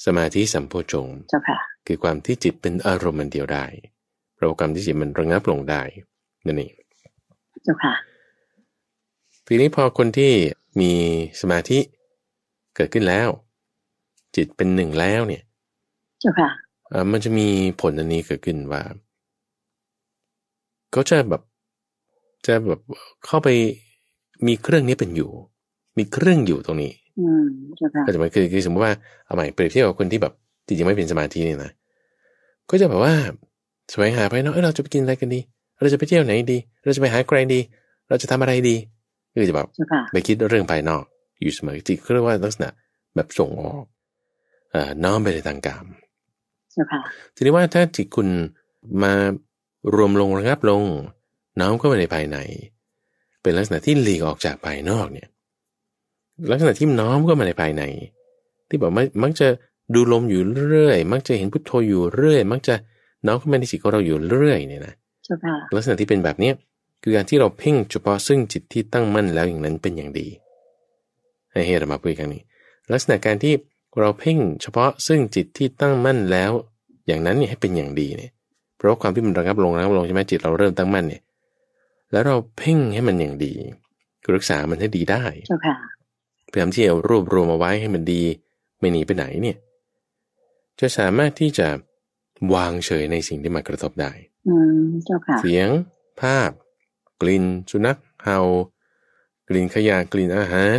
สมาธิสัมโพชงเจ้าค่ะคือความที่จิตเป็นอารมณ์มันเดียวได้เราะความที่จิตมันระงับลงได้ นั่นเองเจ้าค่ะ ทีนี้พอคนที่มีสมาธิเกิดขึ้นแล้ว จิตเป็นหนึ่งแล้ว เนี่ย เจ้าค่ะมันจะมีผลอันนี้เกิดขึ้นว่า เขาจะแบบ จะแบบเข้าไปมีเครื่องนี้เป็นอยู่ มีเครื่องอยู่ตรงนี้ อืม ใช่ค่ะก็จะมายคือคือสมมติว่าเอาใหม่เปรียบเทียบกับคนที่แบบจิตยังไม่เป็นสมาธิเนี่ยนะก็จะแบบว่าสวยหาไปเนาะเราจะไปกินอะไรกันดี เราจะไปเที่ยวไหนดี เราจะไปหาใครดี เราจะทำอะไรดีก็จะแบบไปคิดเรื่องภายนอก อยู่เสมอจิตเรียกว่าลักษณะแบบส่งออกเอ่อน้อมไปในทางกามทีนี้ว่าถ้าจิตคุณมารวมลงระงับลง น้อมเข้าไปในภายใน เป็นลักษณะที่หลีกออกจากภายนอกเนี่ย ลักษณะที่น้อมเข้ามาในภายใน ที่บอกมักจะดูลมอยู่เรื่อย มักจะเห็นพุทโธอยู่เรื่อย มักจะน้อมเข้ามาในจิตของเราอยู่เรื่อยเนี่ยนะลักษณะที่เป็นแบบเนี้ยคือการที่เราเพ่งเฉพาะซึ่งจิตที่ตั้งมั่นแล้วอย่างนั้นเป็นอย่างดี ให้เฮรามาพูดกันนี้ ลักษณะการที่เราเพ่ง เฉพาะซึ่งจิตที่ตั้งมั่นแล้วอย่างนั้นเนี่ยให้เป็นอย่างดีเนี่ย เพราะความที่มันระงับลงระงับลงใช่ไหมจิตเราเริ่มตั้งมั่นเนี่ย แล้วเราเพ่งให้มันอย่างดีรักษา มันให้ดีได้เพื่ยมที่จะรวบรวมเอาไว้ให้มันดีไม่หนีไปไหนเนี่ยจะสามารถที่จะวางเฉยในสิ่งที่มากระทบได้เสียง ภาพ กลิ่น สุนัข เห่า กลิ่นขยะ กลิ่นอาหาร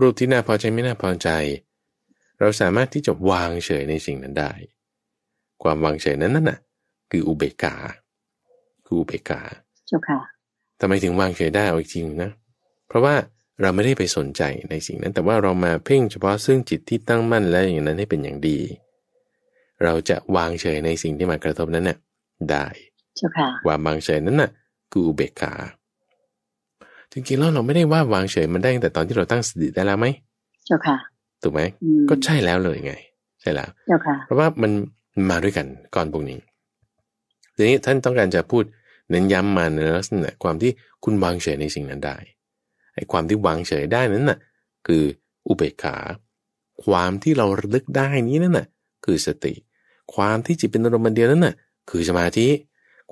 รูปที่น่าพอใจไม่น่าพอใจ เราสามารถที่จะวางเฉยในสิ่งนั้นได้ ความวางเฉยนั้นน่ะ คืออุเบกขา คืออุเบกขาเจ้าค่ะ ทำไมถึงวางเฉยได้เอาจริงนะ เพราะว่าเราไม่ได้ไปสนใจในสิ่งนั้น แต่ว่าเรามาเพ่งเฉพาะซึ่งจิตที่ตั้งมั่นแล้วอย่างนั้นให้เป็นอย่างดีเราจะวางเฉยในสิ่งที่มากระทบนั้นน่ะได้วางวางเฉยนั้นน่ะกูเบกขา จริงๆแล้วเราไม่ได้ว่าวางเฉยมันได้ แต่ตอนที่เราตั้งสติได้แล้วไหมเจ้าค่ะ ถูกไหมก็ใช่แล้วเลยไง ใช่แล้วเจ้าค่ะ เพราะว่ามันมาด้วยกันก่อนพวกนี้ทีนี้ท่านต้องการจะพูดเน้นย้ำมาในลักษณะความที่คุณวางเฉยในสิ่งนั้นได้ไอ้ความที่วางเฉยได้นั้นน่ะคืออุเบกขา ความที่เราลึกได้นี้นั่นน่ะคือสติความที่จิตเป็นอารมณ์เดียวนั้นน่ะคือ สมาธิ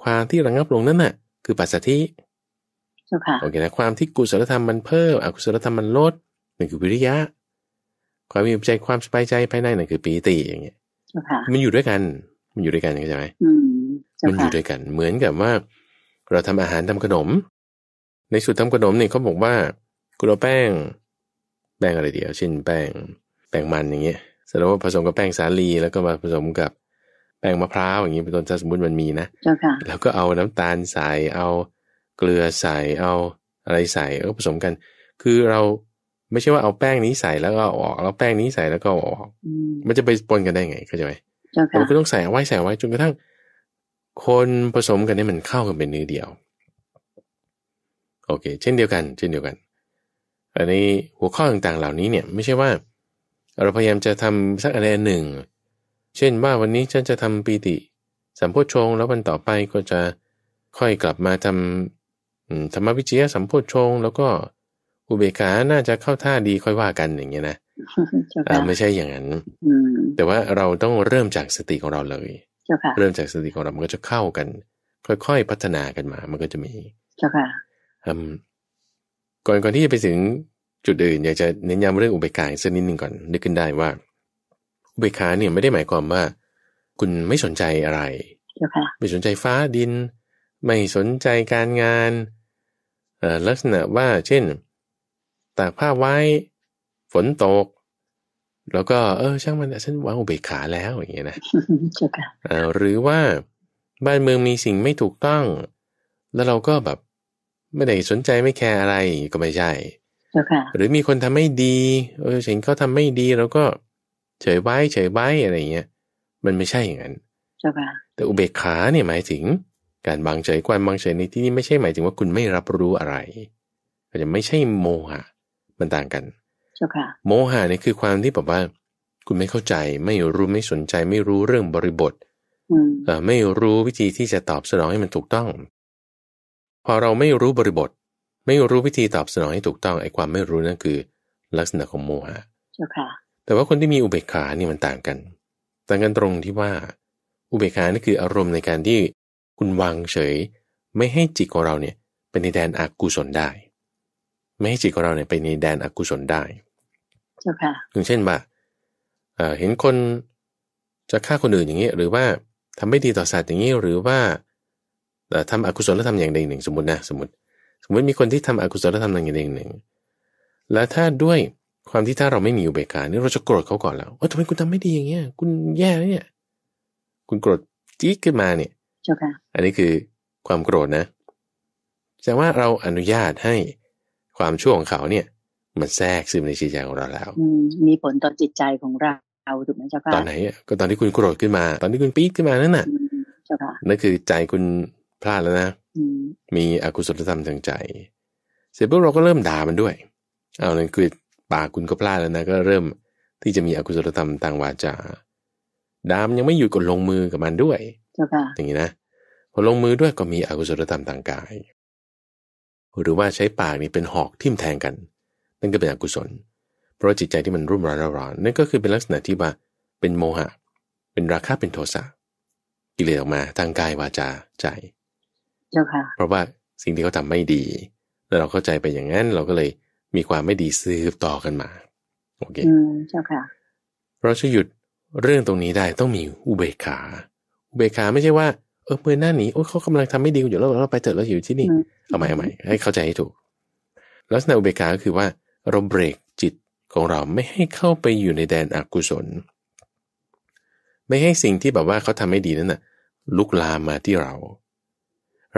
ความที่ระงับลงนั้นน่ะ คือปัสสติโอเคนะความที่กุศลธรรมมันเพิ่มอกุศลธรรมมันลดนั่นคือวิริยะ ความมีใจความสบายใจภายในนั่นคือปีติอย่างเงี้ยมันอยู่ด้วยกัน มันอยู่ด้วยกันเข้าใจไหมมันอยู่ด้วยกัน เหมือนกับว่าเราทำอาหารทำขนม ในสูตรทำขนมเนี่ยเขาบอกว่ากุณอแป้งแป้งอะไรเดียวเช่นแป้งแป้งมันอย่างเงี้ยเสร็จแล้วผสมกับแป้งสาลีแล้วก็มาผสมกับแป้งมะพร้าวอย่างนี้เป็นต้นถ้าสมมติมันมีนะแล้วก็เอาน้ำตาลใส่ เอาเกลือใส่เอาอะไรใส่ก็ผสมกัน คือเราไม่ใช่ว่าเอาแป้งนี้ใส่แล้วก็ออก แล้วแป้งนี้ใส่แล้วก็ออกมันจะไปปนกันได้ไงเข้าใจไหมเราก็ต้องใส่ไว้ใส่ไว้จนกระทั่งคนผสมกันให้มันเข้ากันเป็นเนื้อเดียว โอเค เช่นเดียวกัน เช่นเดียวกัน อันนี้หัวข้อต่างๆเหล่านี้เนี่ย ไม่ใช่ว่า เราพยายามจะทำสักอะไรหนึ่งเช่นว่าวันนี้ฉันจะทำปีติสัมโพชงแล้ววันต่อไปก็จะค่อยกลับมาทำธรรมวิจยสัมโพชง แล้วก็ อุเบกขา น่าจะเข้าท่าดีค่อยว่ากันอย่างเงี้ยนะไม่ใช่อย่างนั้นแต่ว่าเราต้องเริ่มจากสติของเราเลยเริ่มจากสติของเรา มันก็จะเข้ากัน ค่อยๆพัฒนากันมา มันก็จะมีค่ะก่อนก่อนที่จะไปถึงจุดอื่น อยากจะเน้นย้ำเรื่องอุเบกขาสักนิดหนึ่งก่อนนึกขึ้นได้ว่าเบกขาเนี่ยไม่ได้หมายความว่า คุณไม่สนใจอะไร ไม่สนใจฟ้าดิน ไม่สนใจการงานลักษณะว่า เช่นตากผ้าไว้ฝนตก แล้วก็ เออ ช่างมันฉันวางอุเบกขาแล้วอย่างเงี้ยนะหรือว่าบ้านเมืองมีสิ่งไม่ถูกต้อง แล้วเราก็แบบไม่ได้สนใจไม่แคร์อะไรก็ไม่ใช่หรือมีคนทำไม่ดีเออฉันเขาทาไม่ดีเราก็เฉยไว้เฉยไว้อะไรเงี้ย มันไม่ใช่อย่างนั้นแต่อุเบกขาเนี่ยหมายถึง การบางเฉยความบางเฉยในที่นี้ไม่ใช่หมายถึงว่าคุณไม่รับรู้อะไร ก็จจะไม่ใช่โมหะมันต่างกันโมหะเนี่ยคือความที่แบบว่าคุณไม่เข้าใจ ไม่รู้ไม่สนใจ ไม่รู้เรื่องบริบทไม่รู้วิธีที่จะตอบสนองให้มันถูกต้อง พอเราไม่รู้บริบท ไม่รู้วิธีตอบสนองให้ถูกต้องไอ้ความไม่รู้นั่นคือลักษณะของโมหะแต่ว่าคนที่มีอุเบกขาเนี่ยมันต่างกันต่างกันตรงที่ว่าอุเบกขานี่คืออารมณ์ในการที่คุณวางเฉย ไม่ให้จิตของเราเนี่ยไปในแดนอกุศลได้ ไม่ให้จิตของเราเนี่ยไปในแดนอกุศลได้เจ้าค่ะอย่างเช่นว่าเห็นคนจะฆ่าคนอื่นอย่างนี้หรือว่าทำไม่ดีต่อสัตว์อย่างนี้หรือว่าทำอกุศลธรรมอย่างใดหนึ่งสมมตินะสมมติสมมติมีคนที่ทำอกุศลธรรมอย่างใดหนึ่งแล้วถ้าด้วยความที่ถ้าเราไม่มีอุเบกขาเนี่ยเราจะโกรธเขาก่อนแล้วว่าทำไมคุณทำไม่ดีอย่างเงี้ย คุณแย่เนี่ย คุณโกรธจี๊ดขึ้นมาเนี่ยอันนี้คือความโกรธนะแสดงว่าเราอนุญาตให้ความชั่วของเขาเนี่ย มันแทรกซึมในจิตใจของเราแล้วมีผลต่อจิตใจของเราถูกไหมเจ้าค่ะตอนไหนก็ตอนที่คุณโกรธขึ้นมา ตอนที่คุณปี๊ดขึ้นมานั่นน่ะเจ้าค่ะ นั่นคือใจคุณพลาดแล้วนะ มีอกุศลธรรมทางใจ เสร็จปุ๊บเราก็เริ่มด่ามันด้วย เอาเลยคือปากคุณก็พลาดแล้วนะก็เริ่มที่จะมีอกุศลธรรมทางวาจาดามยังไม่หยุดกดลงมือกับมันด้วยอย่างนี้นะ พอลงมือด้วยก็มีอกุศลธรรมทางกายหรือว่าใช้ปากนี่เป็นหอกทิ่มแทงกัน นั่นก็เป็นอกุศล เพราะจิตใจที่มันรุ่มร้อนร้อนนั่นก็คือเป็นลักษณะที่ว่าเป็นโมหะ เป็นราคะเป็นโทสะกิเลสออกมาทางกายวาจาใจเพราะว่าสิ่งที่เขาทาไม่ดี แล้วเราเข้าใจไปอย่างนั้นเราก็เลยมีความไม่ดีซื้อต่อกันมาโอเคเจ้าค่ะเราจะหยุดเรื่องตรงนี้ได้ต้องมีอุเบกขาอุเบกขาไม่ใช่ว่าเออเมื่อหน้าหนีโอ้เขากำลังทำไม่ดีอยู่แล้วเราไปเจอแล้วอยู่ที่นี่เอาใหม่เอาใหม่ให้เข้าใจให้ถูกลักษณะอุเบกขาก็คือว่าเราเบรกจิตของเราไม่ให้เข้าไปอยู่ในแดนอกุศล ไม่ให้สิ่งที่แบบว่าเขาทำไม่ดีนั้นน่ะลุกลามมาที่เรา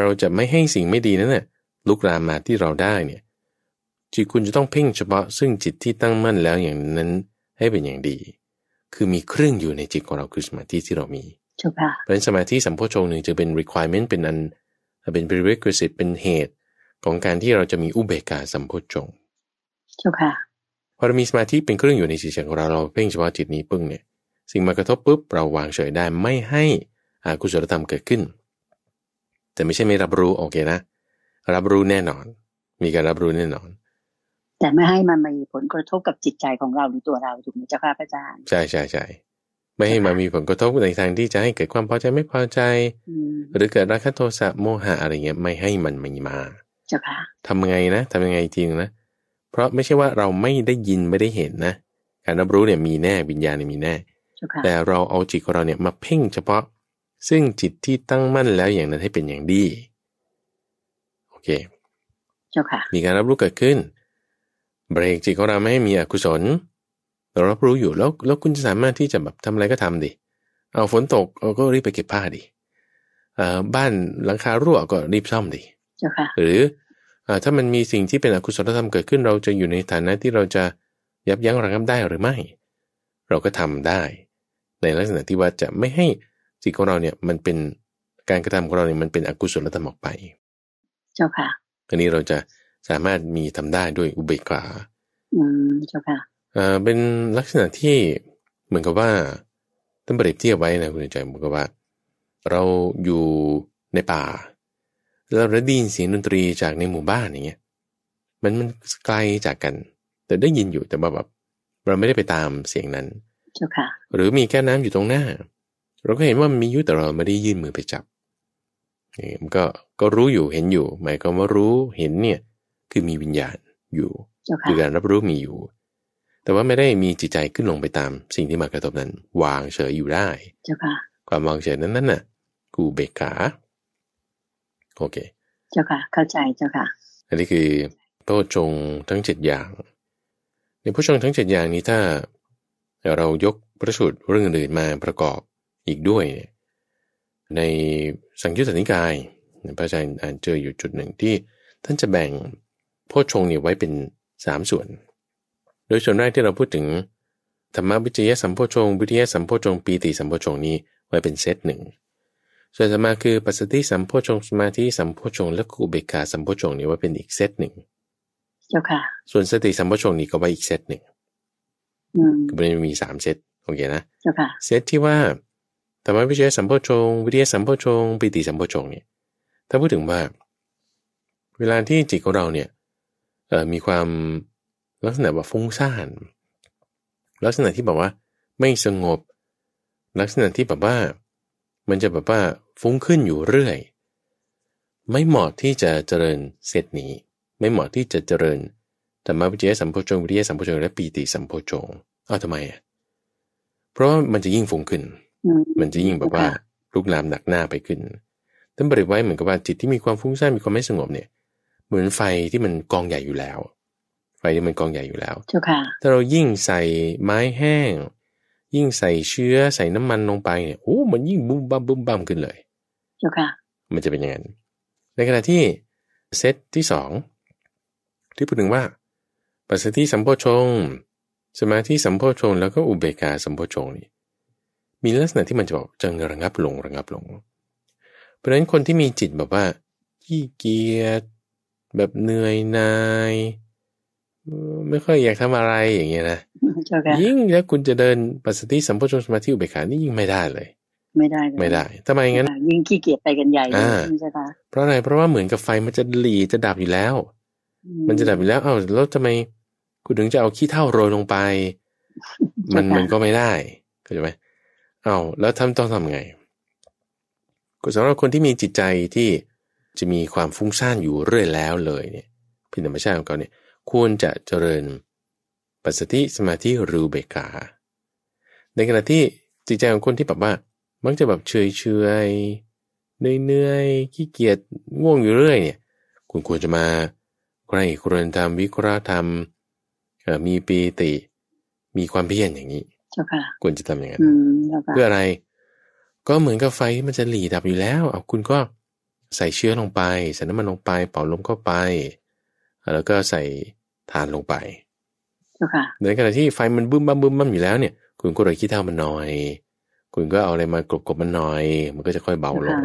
เราจะไม่ให้สิ่งไม่ดีนั้นน่ะลุกลามมาที่เราได้เนี่ยจิตคุณจะต้องเพ่งเฉพาะซึ่งจิตที่ตั้งมั่นแล้วอย่างนั้นให้เป็นอย่างดี คือมีเครื่องอยู่ในจิตของเรา คือสมาธิที่เรามีเพราะฉะนั้นสมาธิสัมโพชงหนึ่งจะเป็น requirement เป็นอันเป็น prerequisite เป็นเหตุของการที่เราจะมีอุเบกขาสัมโพชงจค่ะพอเรามีสมาธิเป็นเครื่องอยู่ในจิตของเราเราเพ่งเฉพาะจิตนี้ปึ้งเนี่ยสิ่งมากระทบปุ๊บเราวางเฉยได้ไม่ให้อากุศลธรรมเกิดขึ้น แต่ไม่ใช่ไม่รับรู้โอเคนะรับรู้แน่นอน มีการรับรู้แน่นอนแต่ไม่ให้มันมีผลกระทบกับจิตใจของเราหรือตัวเราถูกไหมเจ้าค่ะพระอาจารย์ ใช่ใช่ใช่ไม่ให้มันมีผลกระทบในทางที่จะให้เกิดความ พอใจไม่พอใจ หรือเกิดราคะโทสะโมหะอะไรเงี้ยไม่ให้มันมีมา เจ้าค่ะทำไงนะทำยังไงจริงนะ เพราะไม่ใช่ว่าเราไม่ได้ยินไม่ได้เห็นนะการรับรู้เนี่ยมีแน่วิญญาณเนี่ยมีแน่แต่เราเอาจิตของเราเนี่ยมาเพ่งเฉพาะซึ่งจิตที่ตั้งมั่นแล้วอย่างนั้นให้เป็นอย่างดี โอเค เจ้าค่ะ มีการรับรู้เกิดขึ้นเบรกจิตของเราไม่ให้มีอกุศลเรารับรู้อยู่แล้วแล้วคุณจะสามารถที่จะแบบทำอะไรก็ทำดิเอาฝนตกเราก็รีบไปเก็บผ้าดิเอ่อบ้านหลังคารั่วก็รีบซ่อมดิหรือถ้ามันมีสิ่งที่เป็นอกุศลธรรมเกิดขึ้น เราจะอยู่ในฐานะที่เราจะยับยั้งระงับได้หรือไม่ เราก็ทำได้ ในลักษณะที่ว่าจะไม่ให้จิตของเราเนี่ยมันเป็นการกระทำของเราเนี่ยมันเป็นอกุศลธรรมออกไป เจ้าค่ะอันนี้เราจะสามารถมีทำได้ด้วยอุเบกขาอืมเจ้าค่ะเอ่อ เป็นลักษณะที่เหมือนกับว่าตั้งเปรียบเทียบไว้นะคุณใจเหมือนกับว่า เราอยู่ในป่าเราได้ยินเสียงดนตรีจากในหมู่บ้านอย่างเงี้ย มันมันไกลจากกัน แต่ได้ยินอยู่แต่ว่าแบบเราไม่ได้ไปตามเสียงนั้น เจ้าค่ะ หรือมีแก้วน้ำอยู่ตรงหน้า เราก็เห็นว่ามียุ่แต่เราไม่ได้ยื่นมือไปจับนี่มันก็ก็รู้อยู่เห็นอยู่หมายความว่ารู้เห็นเนี่ยคือมีวิญญาณอยู่ คือการรับรู้มีอยู่ แต่ว่าไม่ได้มีจิตใจขึ้นลงไปตาม สิ่งที่มากระทบนั้น วางเฉยอยู่ได้ ความวางเฉยนั้นนั่นน่ะกูเบกขาโอเค เจ้าค่ะ เข้าใจเจ้าค่ะ อันนี้คือโตชงทั้งเจ็ดอย่าง ในผู้ชงทั้งเจ็ดอย่างนี้ถ้าเรายกพระสุดเรื่องอื่นมาประกอบอีกด้วย ในสังยุตตนิกายพระอาจารย์อ่านเจออยู่จุดหนึ่งที่ ท่านจะแบ่งพชงเนี่ยไว้เป็น 3 ส่วน โดยส่วนแรกที่เราพูดถึงธรรมวิจยสัมโพชงวิทยสัมโพชงปีติสัมโพชงนี้ไว้เป็นเซตหนึ่ง ส่วนสมาคือปัสสติสัมโพชงสมาธิสัมโพชงและกุเบกาสัมโพชงนี้ไว้เป็นอีกเซตหนึ่งเจ้าค่ะ ส่วนสติสัมโพชงนี้ก็ไว้อีกเซตหนึ่งคือมันมีสามเซตโอเคนะเจ้าค่ะ เซตที่ว่าธรรมวิจยสัมโพชงวิทยสัมโพชงปีติสัมโพชงเนี่ยถ้าพูดถึงว่าเวลาที่จิตของเราเนี่ยมีความลักษณะแบบฟุ้งซ่านลักษณะที่แบบว่าไม่สงบลักษณะที่แบบว่ามันจะแบบว่าฟุ้งขึ้นอยู่เรื่อยไม่เหมาะที่จะเจริญเสร็จนี้ ไม่เหมาะที่จะเจริญธรรมวิจยสัมโพชงวิทยาสัมโพชงและปีติสัมโพชงอ้าวทำไมอ่ะเพราะว่ามันจะยิ่งฟุ้งขึ้น มันจะยิ่งแบบว่าลุกลามหนักหน้าไปขึ้นท่านบริไว้เหมือนกับว่าจิตที่มีความฟุ้งซ่านมีความไม่สงบเนี่ยเหมือนไฟที่มันกองใหญ่อยู่แล้ว ไฟที่มันกองใหญ่อยู่แล้วถ้าเรายิ่งใส่ไม้แห้ง ยิ่งใส่เชื้อใส่น้ำมันลงไป เนี่ย โอ้ มันยิ่งบุ้มบ้มบุ้มบ้มขึ้นเลยมันจะเป็นอย่างนั้น ในขณะที่เซตที่สอง ที่พูดถึงว่าปัสสติสัมโพชงสมาธิสัมโพชงแล้วก็อุเบกาสัมโพชงนี่ มีลักษณะที่มันจะบอกจงระงับลงระงับลง เพราะฉะนั้นคนที่มีจิตแบบว่าขี้เกียจแบบเหนื่อย นาย ไม่ค่อยอยากทำอะไรอย่างเงี้ยนะยิ่งแล้ว คุณจะเดินปัสสติสัมโพชฌสมาธิอุเบกขานี่ยิ่งไม่ได้เลย ไม่ได้ ไม่ได้ทำไมงั้นยิ่งขี้เกียจไปกันใหญ่ใช่ไหมคะเพราะอะไรเพราะว่าเหมือนกับไฟมันจะหลีจะดับอยู่แล้ว มันจะดับอยู่แล้วเอ้าแล้วทำไมคุณถึงจะเอาขี้เท่าโรยลงไป มันมันก็ไม่ได้เข้าใจไหมเอา้าแล้วทำต้องทำไงสำหรับคนที่มีจิตใจที่จะมีความฟุ้งซ่านอยู่เรื่อย แล้วเลย เนี่ยพิดธรรมชาติของเขาเนี่ยควรจะเจริญปัสสติสมาธิหรือเบกา ในขณะที่จิตใจของคนที่แบบว่า มักจะแบบเฉยเฉยเนื่อยๆขี้เกียจง่วงอยู่เรื่อยเนี่ย คุณควรจะมาใครควรทำวิเคราะห์ทำมีปีติ มีความเพียรอย่างนี้ควรจะทำอย่างนั้นเพื่ออะไร ก็เหมือนกับไฟมันจะหลีดับอยู่แล้วเอาคุณก็ใส่เชื้อลงไปใส่น้ำมันลงไปเป่าลมเข้าไปแล้วก็ใส่ทานลงไปในขณะที่ไฟมันบึ้มบั้มบึ้มบั้มอยู่แล้วเนี่ย คุณก็เลยขี้เท่ามันหน่อย คุณก็เอาอะไรมากรบกบมันหน่อย มันก็จะค่อยเบาลง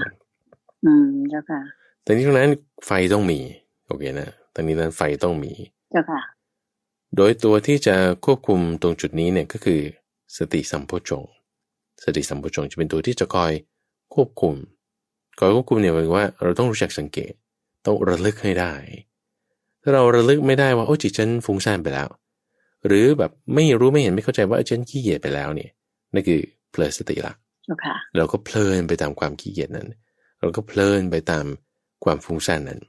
อืมเจ้าค่ะแต่นี้ตรงนั้นไฟต้องมีโอเคนะตรงนี้นั้นไฟต้องมีเจ้าค่ะ โดยตัวที่จะควบคุมตรงจุดนี้เนี่ยก็คือสติสัมโพชฌงสติสัมโพชฌงจะเป็นตัวที่จะคอยควบคุมก่อนควบคุมเนี่ยหมายว่าเราต้องรู้จักสังเกตต้องระลึกให้ได้ ถ้าเราระลึกไม่ได้ว่าโอ้จิตฉันฟุ้งซ่านไปแล้ว หรือแบบไม่รู้ไม่เห็นไม่เข้าใจว่าฉันขี้เกียจไปแล้วเนี่ยนั่นคือเพลิสติละเราก็เพลินไปตามความขี้เกียจนั้น เราก็เพลินไปตามความฟุ้งซ่านนั้น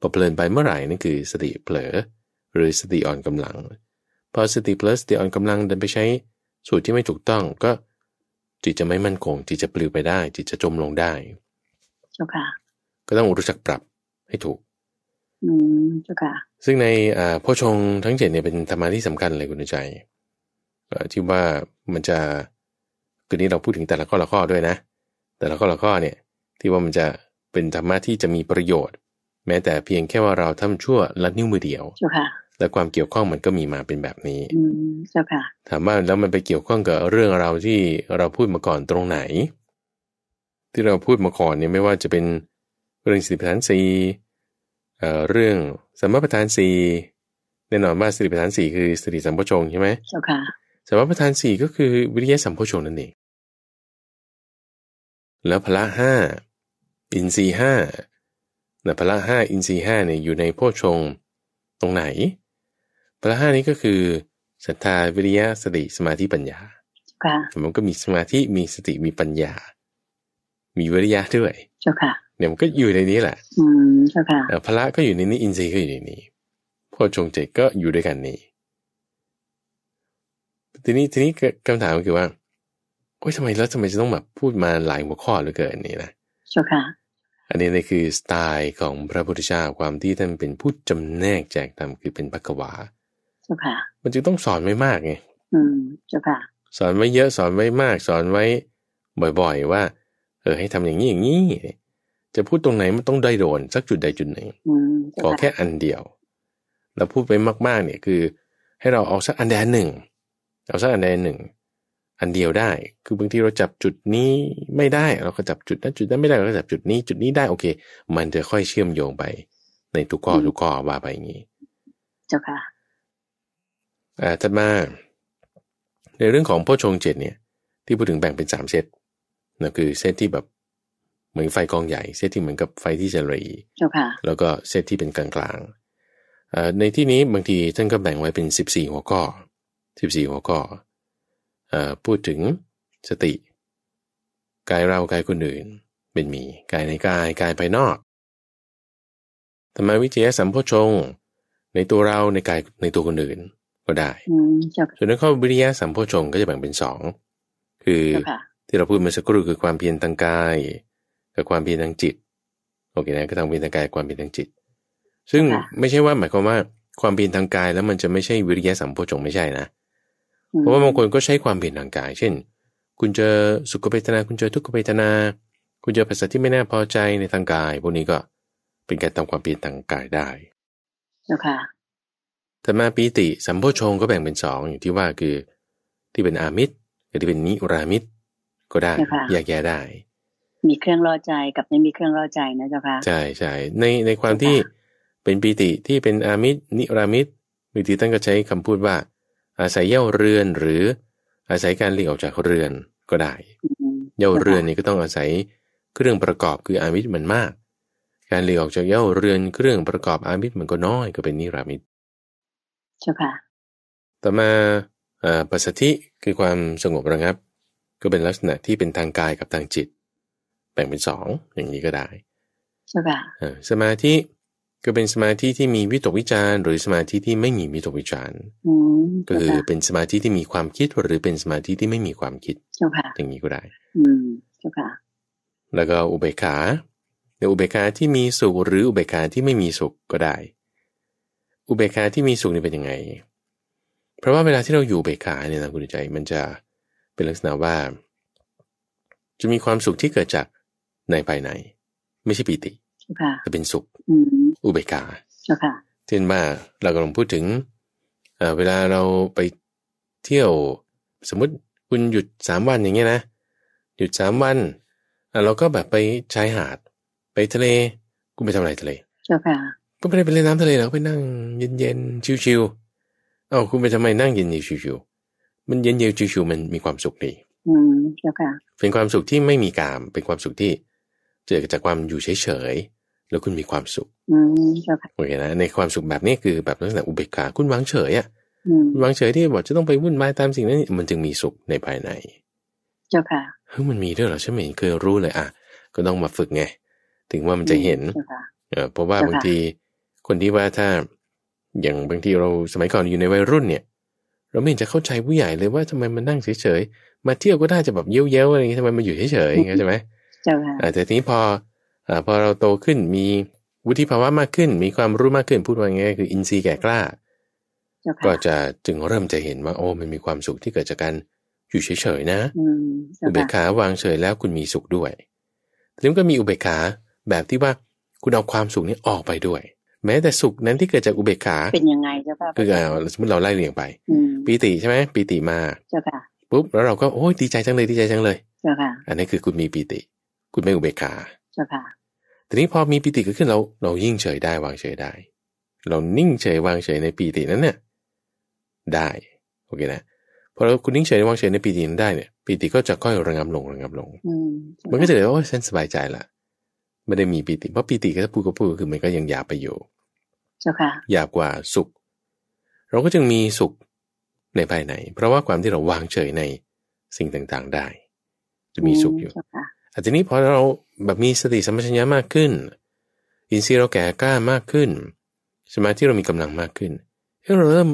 พอเพลินไปเมื่อไหร่นั่นคือสติเผลอหรือสติอ่อนกำลัง พอสติเพลอสติอ่อนกำลังเดินไปใช้สูตรที่ไม่ถูกต้องก็จิตจะไม่มั่นคง จิตจะปลิวไปได้ จิตจะจมลงได้จ้าค่ะก็ต้องรู้จักปรับให้ถูกอืมเจ้าค่ะซึ่งในพ่อชงทั้งเจ็ดเนี่ยเป็นธรรมะที่สำคัญเลยคุณใจที่ว่ามันจะคืนนี้เราพูดถึงแต่ละข้อละข้อด้วยนะ แต่ละข้อละข้อเนี่ย ที่ว่ามันจะเป็นธรรมะที่จะมีประโยชน์ แม้แต่เพียงแค่ว่าเราทำชั่วลดนิ้วมือเดียวเจ้าค่ะและความเกี่ยวข้องมันก็มีมาเป็นแบบนี้เจ้าค่ะถามว่าแล้วมันไปเกี่ยวข้องกับเรื่องเราที่เราพูดมาก่อนตรงไหนที่เราพูดมาก่อนเนี่ยไม่ว่าจะเป็นเรื่องสติปัฏฐานสี่ เรื่องสมปัฏฐานสี่แน่นอนว่าสติปัฏฐานสี่คือสติสัมโพชงใช่ไหมใช่ค่ะ สมปัฏฐานสี่ก็คือวิริยะสัมโพชงนั่นเอง แล้วพละห้าอินทรีห้านต่พละห้าอินทรีห้าเนี่ยอยู่ในโพชงตรงไหนพละห้านี้ก็คือศรัทธาวิริยะสติสมาธิปัญญา่คะมันก็มีสมาธิ มีสติ มีปัญญามีวิริยะด้วย เจ้าค่ะเนี่ยมันก็อยู่ในนี้แหละอืมเจ้าค่ะพละก็อยู่ในนี้ อินทรีย์ก็อยู่ในนี้พ่อชงเจตก็อยู่ด้วยกันนี้ทีนี้ ทีนี้คำถามก็คือว่าโอ้ยทำไม แล้วทำไมจะต้องแบบพูด มา หลายหัวข้อเหลือเกินนี่นะ เจ้าค่ะ อันนี้ นี่ คือ สไตล์ ของ พระพุทธเจ้า ความที่ ท่าน เป็นผู้จำแนกแจกธรรมคือ เป็นปักวาเจ้าค่ะ มันจึงต้องสอนไม่มากไงอืม เจ้าค่ะ สอนไว้เยอะ สอนไว้มาก สอนไว้บ่อย ๆ ว่าเออให้ทำอย่างนี้อย่างนี้จะพูดตรงไหนมันต้องได้โดน สักจุดใดจุดหนึ่งขอแค่อันเดียว แล้วพูดไปมาก ๆ เนี่ย คือ ให้เราเอาสักอันใดหนึ่งเอาสักอันใดหนึ่งอันเดียวได้ คือบางทีเราจับจุดนี้ไม่ได้ เราก็จับจุดนั้นจุดนั้นไม่ได้เราก็จับจุดนี้ จุดนี้ได้ โอเค มันจะค่อยเชื่อมโยงไป ในทุกข้อทุกข้อว่าไปอย่างนี้ เจ้าค่ะ อ่าถัดมา ในเรื่องของโพชงเจ็ดเนี่ย ที่พูดถึงแบ่งเป็นสามเซตนั่นคือเซตที่แบบเหมือนไฟกองใหญ่เซตที่เหมือนกับไฟที่จะหีแล้วก็เซตที่เป็นกลางกลางในที่นี้บางทีท่านก็แบ่งไว้เป็น 14 หัวข้อ14 หัวข้อพูดถึงสติกายเรากายคนอื่น เป็นมีกายในกายกายภายนอกธรรมวิจยสัมโพชงในตัวเราในกายในตัวคนอื่นก็ได้ส่วนนั้นข้อวิริยะสัมโพชงก็จะแบ่งเป็นสองคือที่เราพูดมาสักครู่คือความเพียรทางกาย กับความเพียรทางจิตโอเคนะก็ทางเพียรทางกายความเพียรทางจิต ซึ่งไม่ใช่ว่าหมายความว่าความเพียรทางกาย แล้วมันจะไม่ใช่วิริยะสัมโพชงไม่ใช่นะเพราะว่าบางคนก็ใช้ความเพียรทางกาย เช่น คุณเจอสุขเวทนา คุณเจอทุกขเวทนา คุณเจอภาษาที่ไม่น่าพอใจในทางกาย พวกนี้ก็เป็นการทำความเพียรทางกายได้แล้าค่ะแต่มาปีติสัมโพชงก็แบ่งเป็นสองอย่างที่ว่าคือที่เป็นอามิตรกับที่เป็นนิรามิตรก็ได้ อยากแย้ได้ มีเครื่องรอใจกับไม่มีเครื่องรอใจนะเจ้าค่ะใช่ใช่ในในความที่เป็นปีติที่เป็นอามิตรนิรามิตรวิธีตั้งก็ใช้คำพูดว่า อาศัยเย่าเรือนหรืออาศัยการหลีกออกจากเรือนก็ได้เย่าเรือนนี่ก็ต้องอาศัยเครื่องประกอบคืออามิตรมันมาก การหลีกออกจากเย่าเรือน เครื่องประกอบอามิตรมันก็น้อยก็เป็นนิรามิตรเจ้าค่ะ ต่อมาอ่าปัสสธิคือความสงบระงับก็เป็นลักษณะที่เป็นทางกายกับทางจิต แบ่งเป็นสองอย่างนี้ก็ได้ใช่ป่ะสมาธิก็เป็นสมาธิที่มีวิตกวิจารหรือสมาธิที่ไม่มีวิตกวิจารก็คือเป็นสมาธิที่มีความคิดหรือเป็นสมาธิที่ไม่มีความคิดอย่างนี้ก็ได้เจ้าค่ะ แล้วก็อุเบกขาในอุเบกขาที่มีสุขหรืออุเบกขาที่ไม่มีสุขก็ได้ อุเบกขาที่มีสุขนี่เป็นยังไง เพราะว่าเวลาที่เราอยู่เบกขาเนี่ยนะคุณใจ มันจะเเป็นลักษณะว่า จะมีความสุขที่เกิดจากในภายในไม่ใช่ปีติแต่เป็นสุขอุเบกขาเช่นว่าเรากำลังพูดถึงเวลาเราไปเที่ยวสมมติคุณหยุดสามวันอย่างเงี้ยนะหยุดสามวันเราก็แบบไปชายหาด ไปทะเล คุณไปทำอะไรทะเลก็ไม่ได้ไปเล่นน้ำทะเลเราไปนั่งเย็นๆชิวๆเอ้าคุณไปทำไมนั่งเย็นๆชิวมันเย็นเย็นชิวๆมันมีความสุขดีอืมเจ้าค่ะ เป็นความสุขที่ไม่มีกามเป็นความสุขที่เจอจากความอยู่เฉยๆแล้วคุณมีความสุขอืมเจ้าค่ะโอเคนะในความสุขแบบนี้คือ แบบนั้แหละอุเบกขา คุณวางเฉย อ่ะวางเฉยที่บอกจะต้องไปวุ่นวายตามสิ่งนั้นมันจึงมีสุขในภายใน เจ้าค่ะเฮ้ยมันมีด้วยเหรอฉันไม่หมเคยรู้เลยอ่ะก็ต้องมาฝึกไงถึงว่ามันจะเห็น เออเพราะว่าบางทีคนที่ว่าถ้าอย่างบางทีเราสมัยก่อนอยู่ในวัยรุ่นเนี่ยเราไม่เห็นจะเข้าใจผู้ใหญ่เลยว่าทำไมมันนั่งเฉยๆ มาเที่ยวก็ได้จะแบบเย้ยวๆอะไรเงี้ยทำไมมันอยู่เฉยๆอย่างเงี้ยใช่ไหมค่ะ แต่ทีนี้พออพอเราโตขึ้นมีวุฒิภาวะมากขึ้น มีความรู้มากขึ้นพูดว่าง่ายคืออินทรีย์แก่กล้าก็จะจึงเริ่มจะเห็นว่าโอ้ มันมีความสุขที่เกิดจากการอยู่เฉยๆนะอุเบกขาวางเฉยแล้วคุณมีสุขด้วยแล้วก็มีอุเบกขาแบบที่ว่าคุณเอาความสุขนี้ออกไปด้วยแม้แต่สุขนั้นที่เกิดจากอุเบกขาเป็นยังไงเจ้าค่ะคือเราสมมติเราไล่เรียงไปปีติใช่ไหมปีติมาเจ้าค่ะปุ๊บแล้วเราก็โอ้ยดีใจจังเลยดีใจจังเลยเจ้าค่ะอันนี้คือคุณมีปีติ คุณไม่อุเบกขาเจ้าค่ะทีนี้พอมีปีติเกิดขึ้นเราเรายิ่งเฉยได้วางเฉยได้ เรานิ่งเฉยวางเฉยในปีตินั้นเนี่ยได้โอเคนะพอเราคุณนิ่งเฉยวางเฉยในปีตินั้นได้เนี่ยปีติก็จะค่อยระงับลงระงับลงมันก็จะเลยว่าฉันสบายใจละไม่ได้มีปีติ เพราะปีติก็ถ้าพูดก็พูดคือมันก็ยังหยาบไปอยู่เจ้าค่ะหยาบกว่าสุข เราก็จึงมีสุขในภายใน เพราะว่าความที่เราวางเฉยในสิ่งต่างๆได้ จะมีสุขอยู่อาจจะนี้พอเราแบบมีสติสัมปชัญญะมากขึ้น อินทรีย์เราแก่กล้ามากขึ้น สมาธิเรามีกำลังมากขึ้น เราเริ่ม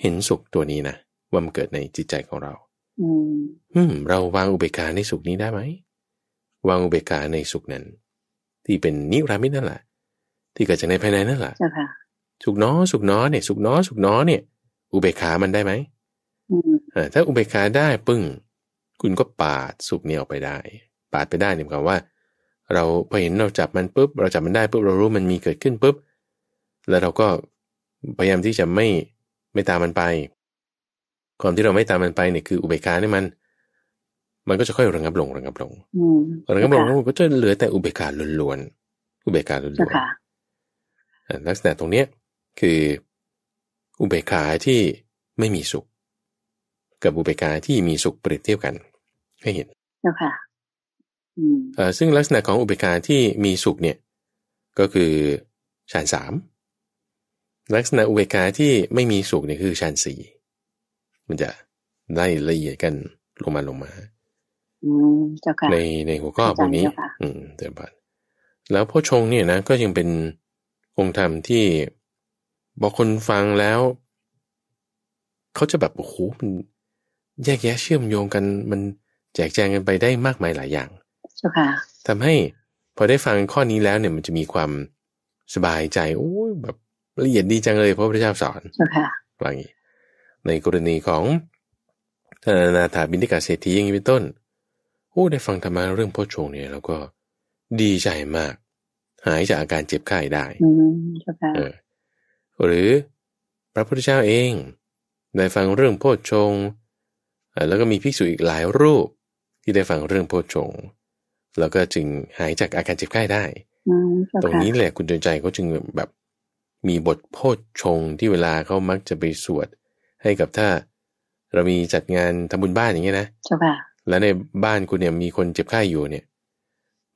เห็นสุขตัวนี้นะว่ามันเกิดในจิตใจของเรา อืมเราวางอุเบกขาในสุขนี้ได้ไหม วางอุเบกขาในสุขนั้นที่เป็นนิรามิตนั่นแหละ ที่เกิดจากในภายในนั่นแหละสุกน้อสุกน้อเนี่ย สุกน้อสุกน้อเนี่ยอุเบกขามันได้ไหมถ้าอุเบกขาได้ปึ้งคุณก็ปาดสุกเนี่ยออกไปได้ ปาดไปได้เนี่ยหมายความว่า เราพอเห็นเราจับมันปุ๊บ เราจับมันได้ปุ๊บเรารู้มันมีเกิดขึ้นปุ๊บแล้วเราก็พยายามที่จะไม่ไม่ตามมันไป ความที่เราไม่ตามมันไปเนี่ยคือ อุเบกขาเนี่ยมันมันก็จะค่อยระงับลงระงับลงระงับลงแล้วมันก็จะเหลือแต่อุเบกขาล้วนๆอุเบกขาล้วนๆลักษณะตรงเนี้ยคืออุเบกขาที่ไม่มีสุข กับอุเบกขาที่มีสุขเปรียบเทียบกัน ให้เห็นค่ะซึ่งลักษณะของอุเบกขาที่มีสุขเนี่ย ก็คือฌานสาม ลักษณะอุเบกขาที่ไม่มีสุขเนี่ยคือฌานสี่ มันจะได้ละเอียดกันลงมาลงมาในในหัวข้อพวกนี้ อืมเดี๋ยวดแล้วพ่อชงเนี่ยนะก็ยังเป็นองค์ธรรมที่บอกคนฟังแล้วเขาจะแบบโอ้โหมัน แยกแยะเชื่อมโยงกันมันแจกแจงกันไปได้มากมายหลายอย่างทำให้พอได้ฟังข้อนี้แล้วเนี่ยมันจะมีความสบายใจ โอ้ยแบบละเอียดดีจังเลย พระพุทธเจ้าสอนว่าอย่างนี้ในกรณีของธนาถาบินิกาเศรษฐีอย่างนี้เป็นต้นโอ้ได้ฟังธรรมะเรื่องโพชงเนี่ย แล้วก็ดีใจมาก หายจากอาการเจ็บไข้ได้อหรือพระพุทธเจ้าเองได้ฟังเรื่องโพชง แล้วก็มีภิกษุอีกหลายรูปที่ได้ฟังเรื่องโพชง แล้วก็จึงหายจากอาการเจ็บไข้ได้ตรงนี้แหละคุณจนใจเขาจึงแบบมีบทโพชงที่เวลาเขามักจะไปสวดให้กับถ้าเรามีจัดงานทำบุญบ้านอย่างเงี้ยนะและในบ้านคุณเนี่ยมีคนเจ็บไข้ยอยู่เนี่ย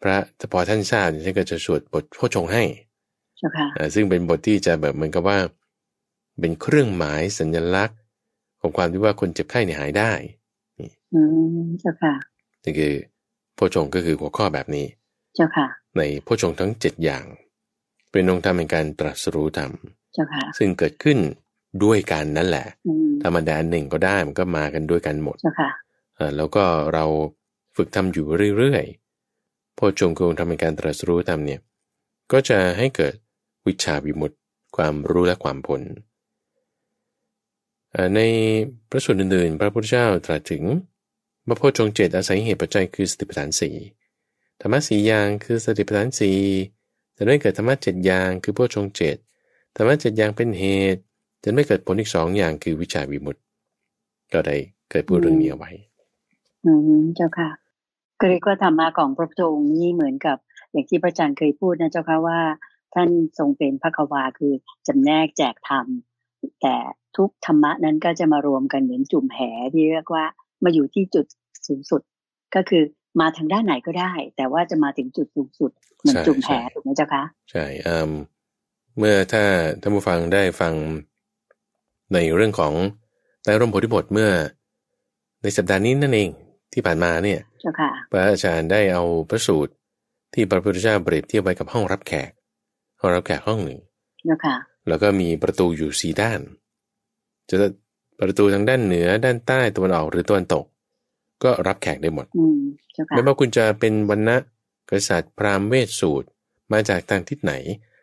พระพอท่านทราบท่านก็จะสวดบทโพชงให้่คะซึ่งเป็นบทที่จะแบบเหมือนกับว่าเป็นเครื่องหมายสัญลักษณ์ ของความที่ว่าคนเจ็บไข้เนี่ยหายได้อืมเจ้าค่ะนี่คือโพชงก็คือหัวข้อแบบนี้ เจ้าค่ะ ในโพชงทั้งเจ็ดอย่าง เป็นองค์ธรรมในการตรัสรู้ธรรมเจ้าค่ะ ซึ่งเกิดขึ้นด้วยกันนั่นแหละ ธรรมดาหนึ่งก็ได้มันก็มากันด้วยกันหมดเจ้าค่ะแล้วก็เราฝึกทำอยู่เรื่อยๆพอชงคงทำเป็นการตรัสรู้ทำเนี่ย ก็จะให้เกิดวิชาวิมุตติความรู้และความผล ในพระสูตรอื่นๆ พระพุทธเจ้าตรัสถึงมาโพชงเจตอาศัยเหตุปัจจัยคือสติปัฏฐานสี่ธรรมะสี่อย่างคือสติปัฏฐานสี่จะได้เกิดธรรมะเจ็ดอย่าง คือโพชงเจตธรรมะเจ็ดอย่างเป็นเหตุจะไม่เกิดผลอีกสองอย่างคือวิชาวิมุตติก็ได้เกิดพูดเรื่องนี้เอาไว้อืมเจ้าค่ะก็เรียกว่าธรรมะของพระพุทธองค์นี่เหมือนกับ อย่างที่พระอาจารย์เคยพูดนะเจ้าค่ะว่าท่านทรงเป็นพระควาคือจำแนกแจกธรรม แต่ทุกธรรมะนั้นก็จะมารวมกันเหมือนจุ่มแหที่เรียกว่ามาอยู่ที่จุดสูงสุดก็คือมาทางด้านไหนก็ได้ แต่ว่าจะมาถึงจุดสูงสุด เหมือนจุ่มแหถูกไหมเจ้าคะใช่เมื่อถ้าท่านผู้ฟังได้ฟังในเรื่องของใต้ร่มโพธิบทเมื่อในสัปดาห์นี้นั่นเองที่ผ่านมาเนี่ยพระอาจารย์ได้เอาพระสูตร ที่พระพุทธเจ้าเปรียบเทียบไว้กับห้องรับแขกห้องรับแขกห้องหนึ่งแล้วก็มีประตูอยู่สีด้าน จะประตูทางด้านเหนือ ด้านใต้ตะวันออกหรือตะวันตก ก็รับแขกได้หมดไม่ว่าคุณจะเป็นวันนะกษัตริย์พราหมณ์เวสสูตร มาจากทางทิศไหน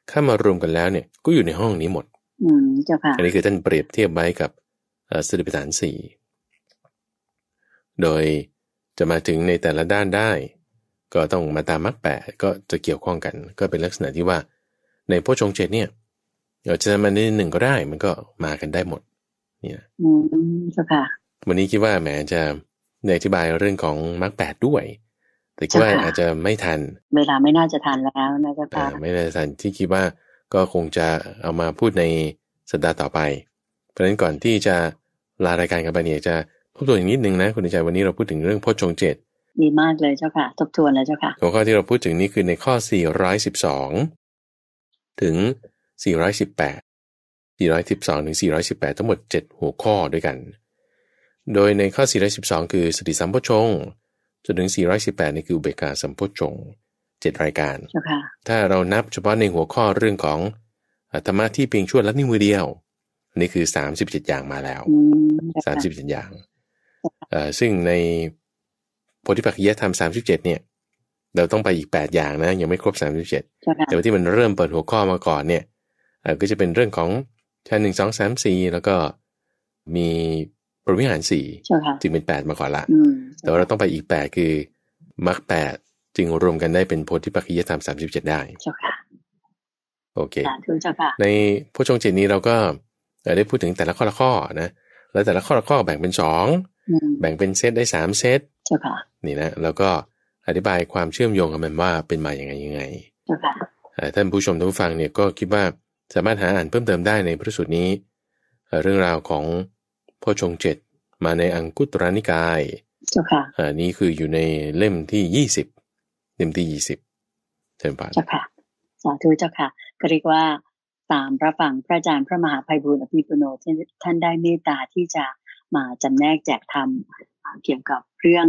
เข้ามารวมกันแล้วเนี่ย ก็อยู่ในห้องนี้หมดอันนี้คือท่านเปรียบเทียบไว้กับสติปัฏฐานสี่โดยจะมาถึงในแต่ละด้านได้ ก็ต้องมาตามมรรคแปดก็จะเกี่ยวข้องกัน ก็เป็นลักษณะที่ว่า ในโพชงเจตเนี่ยเราจะมาในหนึ่งก็ได้ มันก็มากันได้หมดเนี่ยอืมค่ะวันนี้คิดว่าแหมจะในอธิบายเรื่องของมรรคแปดด้วย แต่คิดว่าอาจจะไม่ทัน เวลาไม่น่าจะทันแล้วนะจ๊ค่ะไม่น่าจะทัน ที่คิดว่าก็คงจะเอามาพูดในสัปดาห์ต่อไป เพราะฉะนั้นก่อนที่จะลารายการกันไปเนี่ยจะทบทวนอย่ีงนิดนึงนะคุณใจ วันนี้เราพูดถึงเรื่อง่พชงเจ็ดดีมากเลย เจ้าค่ะทบทวนแล้วเจ้าค่ะหัวข้อที่เราพูดถึงนี้คือในข้อ 412 ถึง 418 412 ถึง 418 ทั้งหมด 7 หัวข้อด้วยกัน โดยในข้อ 412 คือสติสัมโพชงจนถึง 418 นี่คืออุเบกขาสัมโพชง7รายการ ถ้าเรานับเฉพาะในหัวข้อเรื่องของธรรมะที่เพียงชั่วลัทนิมือเดียวนี่คือ37อย่างมาแล้ว37อย่างซึ่งในโพธิปัจจยธรรมสามสิบเจ็ดเนี่ยเราต้องไปอีกแปดอย่างนะยังไม่ครบสามสิบเจ็ดแต่ที่มันเริ่มเปิดหัวข้อมาก่อน เนี่ยก็จะเป็นเรื่องของชั้นหนึ่งสองสามสี่แล้วก็มีปรมิหารสี่จึงเป็นแปดมาก่อนละ แต่ว่าเราต้องไปอีกแปดคือมรรคแปดจึงรวมกันได้เป็นโพธิปัจจยธรรมสามสิบเจ็ดได้โอเคในผู้ชงเจตนี้เราก็ได้พูดถึงแต่ละข้อละข้อนะแล้วแต่ละข้อละข้อแบ่งเป็นสองแบ่งเป็นเซตได้สามเซตนี่นะแล้วก็อธิบายความเชื่อมโยงกันมันว่าเป็นมาอย่างไงยังไงท่านผู้ชมท่านผู้ฟังเนี่ยก็คิดว่าสามารถหาอ่านเพิ่มเติมได้ในพระสูตรนี้ เรื่องราวของพ่อชงเจ็ด มาในอังกุตรานิกายอันนี้คืออยู่ในเล่มที่ยี่สิบเล่มที่ยี่สิบเชิญป่าเจ้าค่ะ สาธุเจ้าค่ะ ก็เรียกว่าตามพระฟังพระอาจารย์พระมหาภัยบุญอภิปุโนท่านได้เมตตาที่จะมาจำแนกแจกธรรมเกี่ยวกับเรื่อง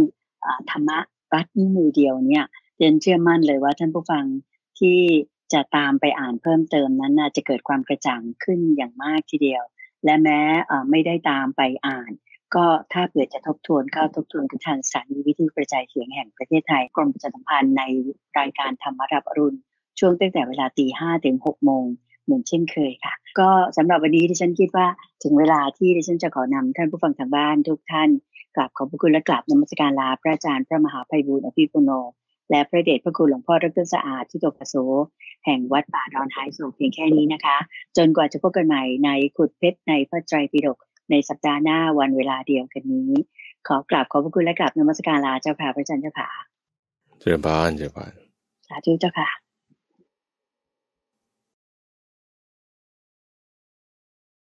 ธรรมะรัดนิ้วมือเดียวเนี่ยเรียนเชื่อมั่นเลยว่าท่านผู้ฟังที่จะตามไปอ่านเพิ่มเติมนั้นจะเกิดความกระจ่างขึ้นอย่างมากทีเดียว และแม้ไม่ได้ตามไปอ่าน ก็ถ้าเผื่อจะทบทวนเข้าทบทวนกับทางสถานีวิทยุกระจายเสียงแห่งประเทศไทยกรมประชาสัมพันธ์ในรายการธรรมรับรุณช่วงตั้งแต่เวลาตีห้าถึงหกโมงเหมือนเช่นเคยค่ะ ก็สำหรับวันนี้ที่ฉันคิดว่า ถึงเวลาที่ดิฉันจะขอนำท่านผู้ฟังทางบ้านทุกท่านกราบขอบพระคุณและกราบนมัสการลา พระอาจารย์พระมหาไพบูลอภิปุโน และพระเดชพระคุณหลวงพ่อดรสะอาดที่ตกโสแห่งวัดป่าดอนไฮโศกเพียงแค่นี้นะคะ จนกว่าจะพบกันใหม่ในขุดเพชรในพระใจปิดกในสัปดาห์หน้าวันเวลาเดียวกันนี้ขอกราบขอบพระคุณและกราบนมัสการลาเจ้าค่ะพระอาจารย์เจ้าค่ะเจ้าบ้านเจ้าบ้านสาธุเจ้าค่ะ